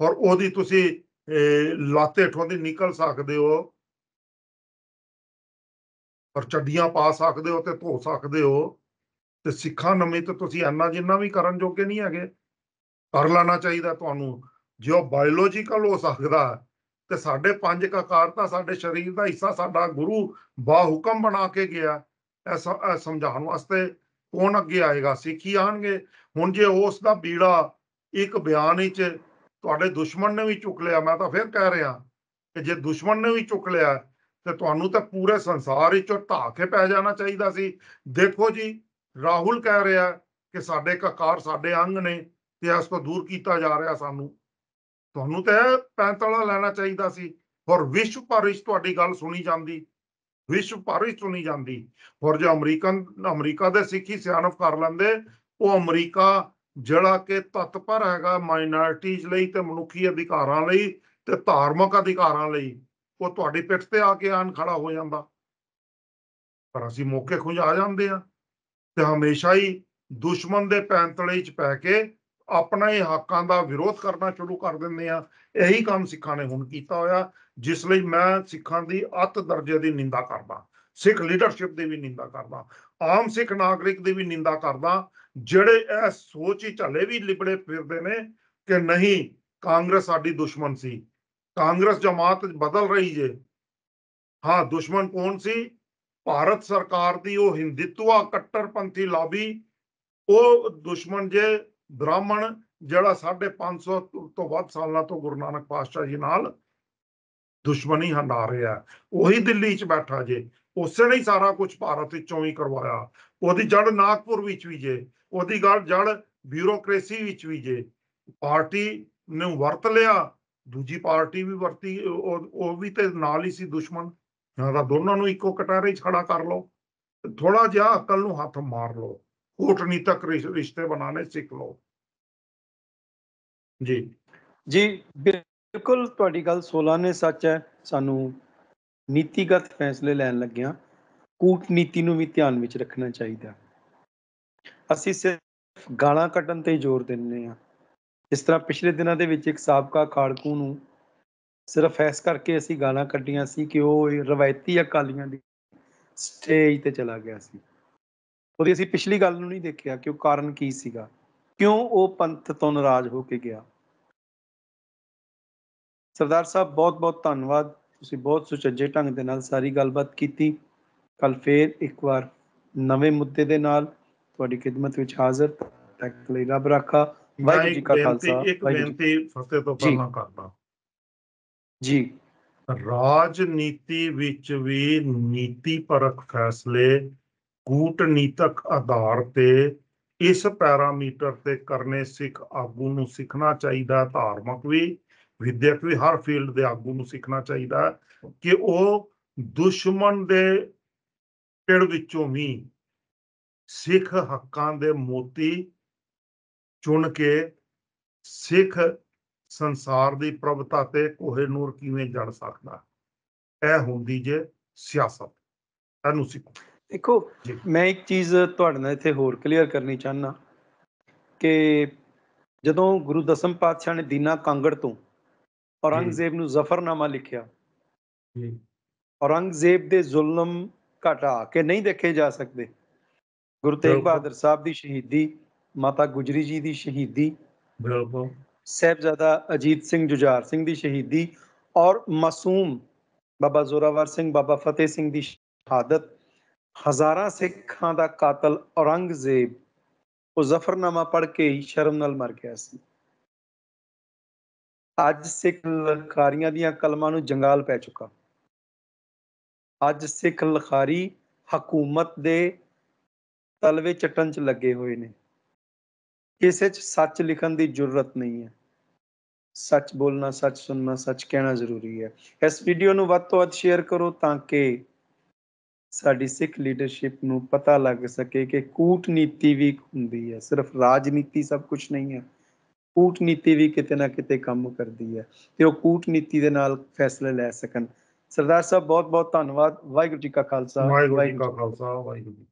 ਔਰ ਉਹਦੀ ਤੁਸੀਂ ਲਾਤੇ ਠੋਂ ਦੀ ਨਿਕਲ ਸਕਦੇ ਹੋ ਪਰ ਚੱਡੀਆਂ ਪਾ ਸਕਦੇ ਹੋ ਤੇ ਧੋ ਸਕਦੇ ਹੋ ਤੇ ਸਿੱਖਾਂ ਨਵੇਂ ਤਾਂ ਤੁਸੀਂ ਇੰਨਾ ਜਿੰਨਾ ਵੀ ਕਰਨ ਜੋਗੇ ਨਹੀਂ ਹੈਗੇ ਕਰ ਲੈਣਾ ਚਾਹੀਦਾ ਤੁਹਾਨੂੰ ਜੇ ਉਹ ਬਾਇਓਲੋਜੀਕਲ ਹੋ ਸਕਦਾ ਤੇ ਸਾਡੇ ਪੰਜ ਕਕਾਰ ਤਾਂ ਸਾਡੇ ਸਰੀਰ ਦਾ ਹਿੱਸਾ ਸਾਡਾ ਗੁਰੂ ਬਾ ਹੁਕਮ ਬਣਾ ਕੇ ਗਿਆ ਐ ਸਮਝਾਉਣ ਵਾਸਤੇ ਕੌਣ ਅੱਗੇ ਆਏਗਾ ਸਿੱਖੀ ਆਣਗੇ ਹੁਣ ਜੇ ਉਸ ਦਾ ਬੀੜਾ ਇੱਕ ਬਿਆਨ ਵਿੱਚ ਤੁਹਾਡੇ ਦੁਸ਼ਮਣ ਨੇ ਵੀ ਚੁੱਕ ਲਿਆ ਮੈਂ ਤਾਂ ਫਿਰ ਕਹਿ ਰਿਹਾ ਕਿ ਜੇ ਦੁਸ਼ਮਣ ਨੇ ਵੀ ਚੁੱਕ ਲਿਆ ਤੇ ਤੁਹਾਨੂੰ ਤਾਂ ਪੂਰੇ ਸੰਸਾਰ ਵਿੱਚੋਂ ਢਾਹ ਕੇ ਪੈ ਜਾਣਾ ਚਾਹੀਦਾ ਸੀ ਦੇਖੋ ਜੀ ਰਾਹੁਲ ਕਹਿ ਰਿਹਾ ਕਿ ਸਾਡੇ ਕਕਾਰ ਸਾਡੇ ਅੰਗ ਨੇ ਤੇ ਇਸ ਤੋਂ ਦੂਰ ਕੀਤਾ ਜਾ ਰਿਹਾ ਸਾਨੂੰ ਤੁਹਾਨੂੰ ਤਾਂ ਪੈਂਤਾਲਾ ਲੈਣਾ ਚਾਹੀਦਾ ਸੀ ਔਰ ਵਿਸ਼ਵ ਭਰ ਵਿੱਚ ਤੁਹਾਡੀ ਗੱਲ ਸੁਣੀ ਜਾਂਦੀ ਵਿਸ਼ਵ ਭਰ ਵਿੱਚ ਸੁਣੀ ਜਾਂਦੀ ਔਰ ਜੇ ਅਮਰੀਕਨ ਅਮਰੀਕਾ ਦੇ ਸਿੱਖੀ ਸਿਆਣਪ ਕਰ ਲੈਂਦੇ ਉਹ ਅਮਰੀਕਾ ਜਿਹੜਾ ਕਿ ਤਤਪਰ ਹੈਗਾ ਮਾਈਨੋਰਟੀਜ਼ ਲਈ ਤੇ ਮਨੁੱਖੀ ਅਧਿਕਾਰਾਂ ਲਈ ਤੇ ਧਾਰਮਿਕ ਅਧਿਕਾਰਾਂ ਲਈ ਉਹ ਤੁਹਾਡੀ ਪਿੱਠ ਤੇ ਆ ਕੇ ਆਣ ਖੜਾ ਹੋ ਜਾਂਦਾ ਪਰ ਅਸੀਂ ਮੌਕੇ ਖੁੰਝ ਆ ਜਾਂਦੇ ਆ ਤੇ ਹਮੇਸ਼ਾ ਹੀ ਦੁਸ਼ਮਣ ਦੇ ਪੈਂਤਲੇ 'ਚ ਪੈ ਕੇ ਆਪਣਾ ਹੀ ਹੱਕਾਂ ਦਾ ਵਿਰੋਧ ਕਰਨਾ ਸ਼ੁਰੂ ਕਰ ਦਿੰਦੇ ਆ ਇਹੀ ਕੰਮ ਸਿੱਖਾਂ ਨੇ ਹੁਣ ਕੀਤਾ ਹੋਇਆ ਜਿਸ ਲਈ ਮੈਂ ਸਿੱਖਾਂ ਦੀ ਅਤ ਦਰਜੇ ਦੀ ਨਿੰਦਾ ਕਰਦਾ ਸਿੱਖ ਲੀਡਰਸ਼ਿਪ ਦੀ ਵੀ ਨਿੰਦਾ ਕਰਦਾ ਆਮ ਸਿੱਖ ਨਾਗਰਿਕ ਦੀ ਵੀ ਨਿੰਦਾ ਕਰਦਾ ਜਿਹੜੇ ਇਹ ਸੋਚ ਹੀ ਝੱਲੇ ਵੀ ਲਿਬੜੇ ਫਿਰਦੇ ਨੇ ਕਿ ਨਹੀਂ ਕਾਂਗਰਸ ਸਾਡੀ ਦੁਸ਼ਮਣ ਸੀ ਕਾਂਗਰਸ ਜਮਾਤ ਬਦਲ ਰਹੀ ਜੇ ਹਾਂ ਦੁਸ਼ਮਣ ਕੌਣ ਸੀ ਭਾਰਤ ਸਰਕਾਰ ਦੀ ਉਹ ਹਿੰਦੂਤਵਾ ਕੱਟੜਪੰਥੀ ਲਾਬੀ ਉਹ ਦੁਸ਼ਮਣ ਜੇ ਬ੍ਰਾਹਮਣ ਜਿਹੜਾ 550 ਤੋਂ ਵੱਧ ਸਾਲਾਂ ਤੋਂ ਗੁਰੂ ਨਾਨਕ ਪਾਤਸ਼ਾਹ ਜੀ ਨਾਲ ਦੁਸ਼ਮਣੀ ਹੰਡਾ ਰਿਹਾ ਉਹੀ ਦਿੱਲੀ 'ਚ ਬੈਠਾ ਜੇ ਉਸੇ ਨੇ ਹੀ ਸਾਰਾ ਕੁਝ ਭਾਰਤ ਵਿੱਚੋਂ ਹੀ ਕਰਵਾਇਆ ਉਹਦੀ ਜੜ ਨਾਗਪੁਰ ਵਿੱਚ ਵੀ ਜੇ ਉਹਦੀ ਗੱਲ ਜੜ ਬਿਊਰੋਕ੍ਰੇਸੀ ਵਿੱਚ ਵੀ ਜੇ ਪਾਰਟੀ ਨੇ ਵਰਤ ਲਿਆ ਦੂਜੀ ਪਾਰਟੀ ਵੀ ਵਰਤੀ ਉਹ ਵੀ ਤੇ ਨਾਲ ਹੀ ਸੀ ਦੁਸ਼ਮਣ ਨਾ ਤਾਂ ਦੋਨਾਂ ਨੂੰ ਇੱਕੋ ਕਟਾਰੇ ਖੜਾ ਕਰ ਲਓ ਥੋੜਾ ਜਿਹਾ ਅਕਲ ਨੂੰ ਹੱਥ ਮਾਰ ਲਓ ਕੋਟਨੀਤਕ ਰਿਸ਼ਤੇ ਬਣਾਣੇ ਸਿੱਖ ਲਓ ਜੀ ਜੀ ਬਿਲਕੁਲ ਤੁਹਾਡੀ ਗੱਲ 16 ਨੇ ਸੱਚ ਹੈ ਸਾਨੂੰ ਨੀਤੀਗਤ ਫੈਸਲੇ ਲੈਣ ਲੱਗਿਆਂ ਕੂਟਨੀਤੀ ਨੂੰ ਵੀ ਧਿਆਨ ਵਿੱਚ ਰੱਖਣਾ ਚਾਹੀਦਾ ਅਸੀਂ ਸਿਰਫ ਗਾਲਾਂ ਕੱਢਣ ਤੇ ਜ਼ੋਰ ਦਿੰਨੇ ਆ ਇਸ ਤਰ੍ਹਾਂ ਪਿਛਲੇ ਦਿਨਾਂ ਦੇ ਵਿੱਚ ਇੱਕ ਸਾਬਕਾ ਖਾੜਕੂ ਨੂੰ ਸਿਰਫ ਇਸ ਕਰਕੇ ਅਸੀਂ ਗਾਣਾ ਕੱਢੀਆਂ ਸੀ ਕਿ ਉਹ ਰਵਾਇਤੀ ਅਕਾਲੀਆਂ ਦੀ ਸਟੇਜ ਤੇ ਚਲਾ ਗਿਆ ਸੀ ਉਹਦੀ ਅਸੀਂ ਪਿਛਲੀ ਗੱਲ ਨੂੰ ਨਹੀਂ ਦੇਖਿਆ ਕਿ ਉਹ ਕਾਰਨ ਕੀ ਸੀਗਾ ਕਿਉਂ ਉਹ ਪੰਥ ਤੋਂ ਨਾਰਾਜ਼ ਹੋ ਕੇ ਗਿਆ ਸਰਦਾਰ ਸਾਹਿਬ ਬਹੁਤ ਬਹੁਤ ਧੰਨਵਾਦ ਤੁਸੀਂ ਬਹੁਤ ਸੁਚੱਜੇ ਢੰਗ ਦੇ ਨਾਲ ਸਾਰੀ ਗੱਲਬਾਤ ਕੀਤੀ ਕੱਲ ਫੇਰ ਇੱਕ ਵਾਰ ਨਵੇਂ ਮੁੱਦੇ ਦੇ ਨਾਲ ਤੁਹਾਡੀ ਖਿਦਮਤ ਵਿੱਚ ਹਾਜ਼ਰ ਤੱਕ ਲਈ ਰੱਬ ਰੱਖਾ ਵਾਹਿਗੁਰੂ ਜੀ ਕਾ ਖਾਲਸਾ ਵਾਹਿਗੁਰੂ ਜੀ ਕੀ ਫਤਿਹ ਤੋਂ ਪਹਿਲਾਂ ਕਰਦਾ ਜੀ ਰਾਜਨੀਤੀ ਵਿੱਚ ਵੀ ਨੀਤੀ ਪਰਖ ਫੈਸਲੇ ਕੂਟਨੀਤਕ ਆਧਾਰ ਤੇ ਇਸ ਪੈਰਾਮੀਟਰ ਤੇ ਕਰਨੇ ਸਿੱਖ ਆਗੂ ਨੂੰ ਸਿੱਖਣਾ ਚਾਹੀਦਾ ਧਾਰਮਿਕ ਵੀ ਵਿਦਿਅਕ ਵੀ ਹਰ ਫੀਲਡ ਦੇ ਆਗੂ ਨੂੰ ਸਿੱਖਣਾ ਚਾਹੀਦਾ ਕਿ ਉਹ ਦੁਸ਼ਮਣ ਦੇ ਪੇੜ ਵਿੱਚੋਂ ਵੀ ਸਿੱਖ ਹੱਕਾਂ ਦੇ ਮੋਤੀ ਚੁਣ ਕੇ ਸਿੱਖ ਸੰਸਾਰ ਦੀ ਪ੍ਰਭਤਾ ਤੇ ਕੋਹੇ ਨੂਰ ਕਿਵੇਂ ਜੜ ਸਕਦਾ ਇਹ ਹੁੰਦੀ ਜੇ ਸਿਆਸਤ ਇਹਨੂੰ ਸਿੱਖੋ ਦੇਖੋ ਮੈਂ ਇੱਕ ਚੀਜ਼ ਤੁਹਾਡੇ ਨਾਲ ਇੱਥੇ ਹੋਰ ਕਲੀਅਰ ਕਰਨੀ ਚਾਹਨਾ ਕਿ ਜਦੋਂ ਗੁਰੂ ਦਸਮ ਪਾਤਸ਼ਾਹ ਨੇ ਦੀਨਾ ਕਾਂਗੜ ਤੋਂ ਔਰੰਗਜ਼ੇਬ ਨੂੰ ਜ਼ਫਰਨਾਮਾ ਲਿਖਿਆ ਜੀ ਔਰੰਗਜ਼ੇਬ ਦੇ ਜ਼ੁਲਮ ਘਟਾ ਕੇ ਨਹੀਂ ਦੇਖੇ ਜਾ ਸਕਦੇ ਗੁਰੂ ਤੇਗ ਬਹਾਦਰ ਸਾਹਿਬ ਦੀ ਸ਼ਹੀਦੀ ਮਾਤਾ ਗੁਜਰੀ ਜੀ ਦੀ ਸ਼ਹੀਦੀ ਬਿਲਕੁਲ ਸਹਿਬਜ਼ਾਦਾ ਅਜੀਤ ਸਿੰਘ ਜੁਝਾਰ ਸਿੰਘ ਦੀ ਸ਼ਹੀਦੀ ਔਰ ਮਾਸੂਮ ਬਾਬਾ ਜ਼ੋਰਾਵਰ ਸਿੰਘ ਬਾਬਾ ਫਤਿਹ ਸਿੰਘ ਦੀ ਸ਼ਹਾਦਤ ਹਜ਼ਾਰਾਂ ਸਿੱਖਾਂ ਦਾ ਕਾਤਲ ਔਰੰਗਜ਼ੇਬ ਉਹ ਜ਼ਫਰਨਾਮਾ ਪੜ੍ਹ ਕੇ ਹੀ ਸ਼ਰਮ ਨਾਲ ਮਰ ਗਿਆ ਸੀ ਅੱਜ ਸਿੱਖ ਲਖਾਰੀਆਂ ਦੀਆਂ ਕਲਮਾਂ ਨੂੰ ਜੰਗਾਲ ਪੈ ਚੁੱਕਾ ਅੱਜ ਸਿੱਖ ਲਖਾਰੀ ਹਕੂਮਤ ਦੇ ਤਲਵੇ ਚਟਣ ਚ ਲੱਗੇ ਹੋਏ ਨੇ ਇਸ 'ਚ ਸੱਚ ਲਿਖਣ ਦੀ ਜ਼ਰੂਰਤ ਨਹੀਂ ਹੈ ਸੱਚ ਬੋਲਣਾ ਸੱਚ ਸੁਣਨਾ ਸੱਚ ਕਹਿਣਾ ਜ਼ਰੂਰੀ ਹੈ ਇਸ ਵੀਡੀਓ ਨੂੰ ਵੱਧ ਤੋਂ ਵੱਧ ਸ਼ੇਅਰ ਕਰੋ ਤਾਂ ਕਿ ਸਾਡੀ ਸਿੱਖ ਲੀਡਰਸ਼ਿਪ ਨੂੰ ਪਤਾ ਲੱਗ ਸਕੇ ਕਿ ਕੂਟਨੀਤੀ ਵੀ ਹੁੰਦੀ ਹੈ ਸਿਰਫ ਰਾਜਨੀਤੀ ਸਭ ਕੁਝ ਨਹੀਂ ਹੈ ਕੂਟਨੀਤੀ ਵੀ ਕਿਤੇ ਨਾ ਕਿਤੇ ਕੰਮ ਕਰਦੀ ਹੈ ਤੇ ਉਹ ਕੂਟਨੀਤੀ ਦੇ ਨਾਲ ਫੈਸਲੇ ਲੈ ਸਕਣ ਸਰਦਾਰ ਸਾਹਿਬ ਬਹੁਤ ਬਹੁਤ ਧੰਨਵਾਦ ਵਾਹਿਗੁਰੂ ਜੀ ਕਾ ਖਾਲਸਾ ਵਾਹਿਗੁਰੂ ਜੀ ਕਾ ਖਾਲਸਾ ਵਾਹਿਗੁਰੂ ਜੀ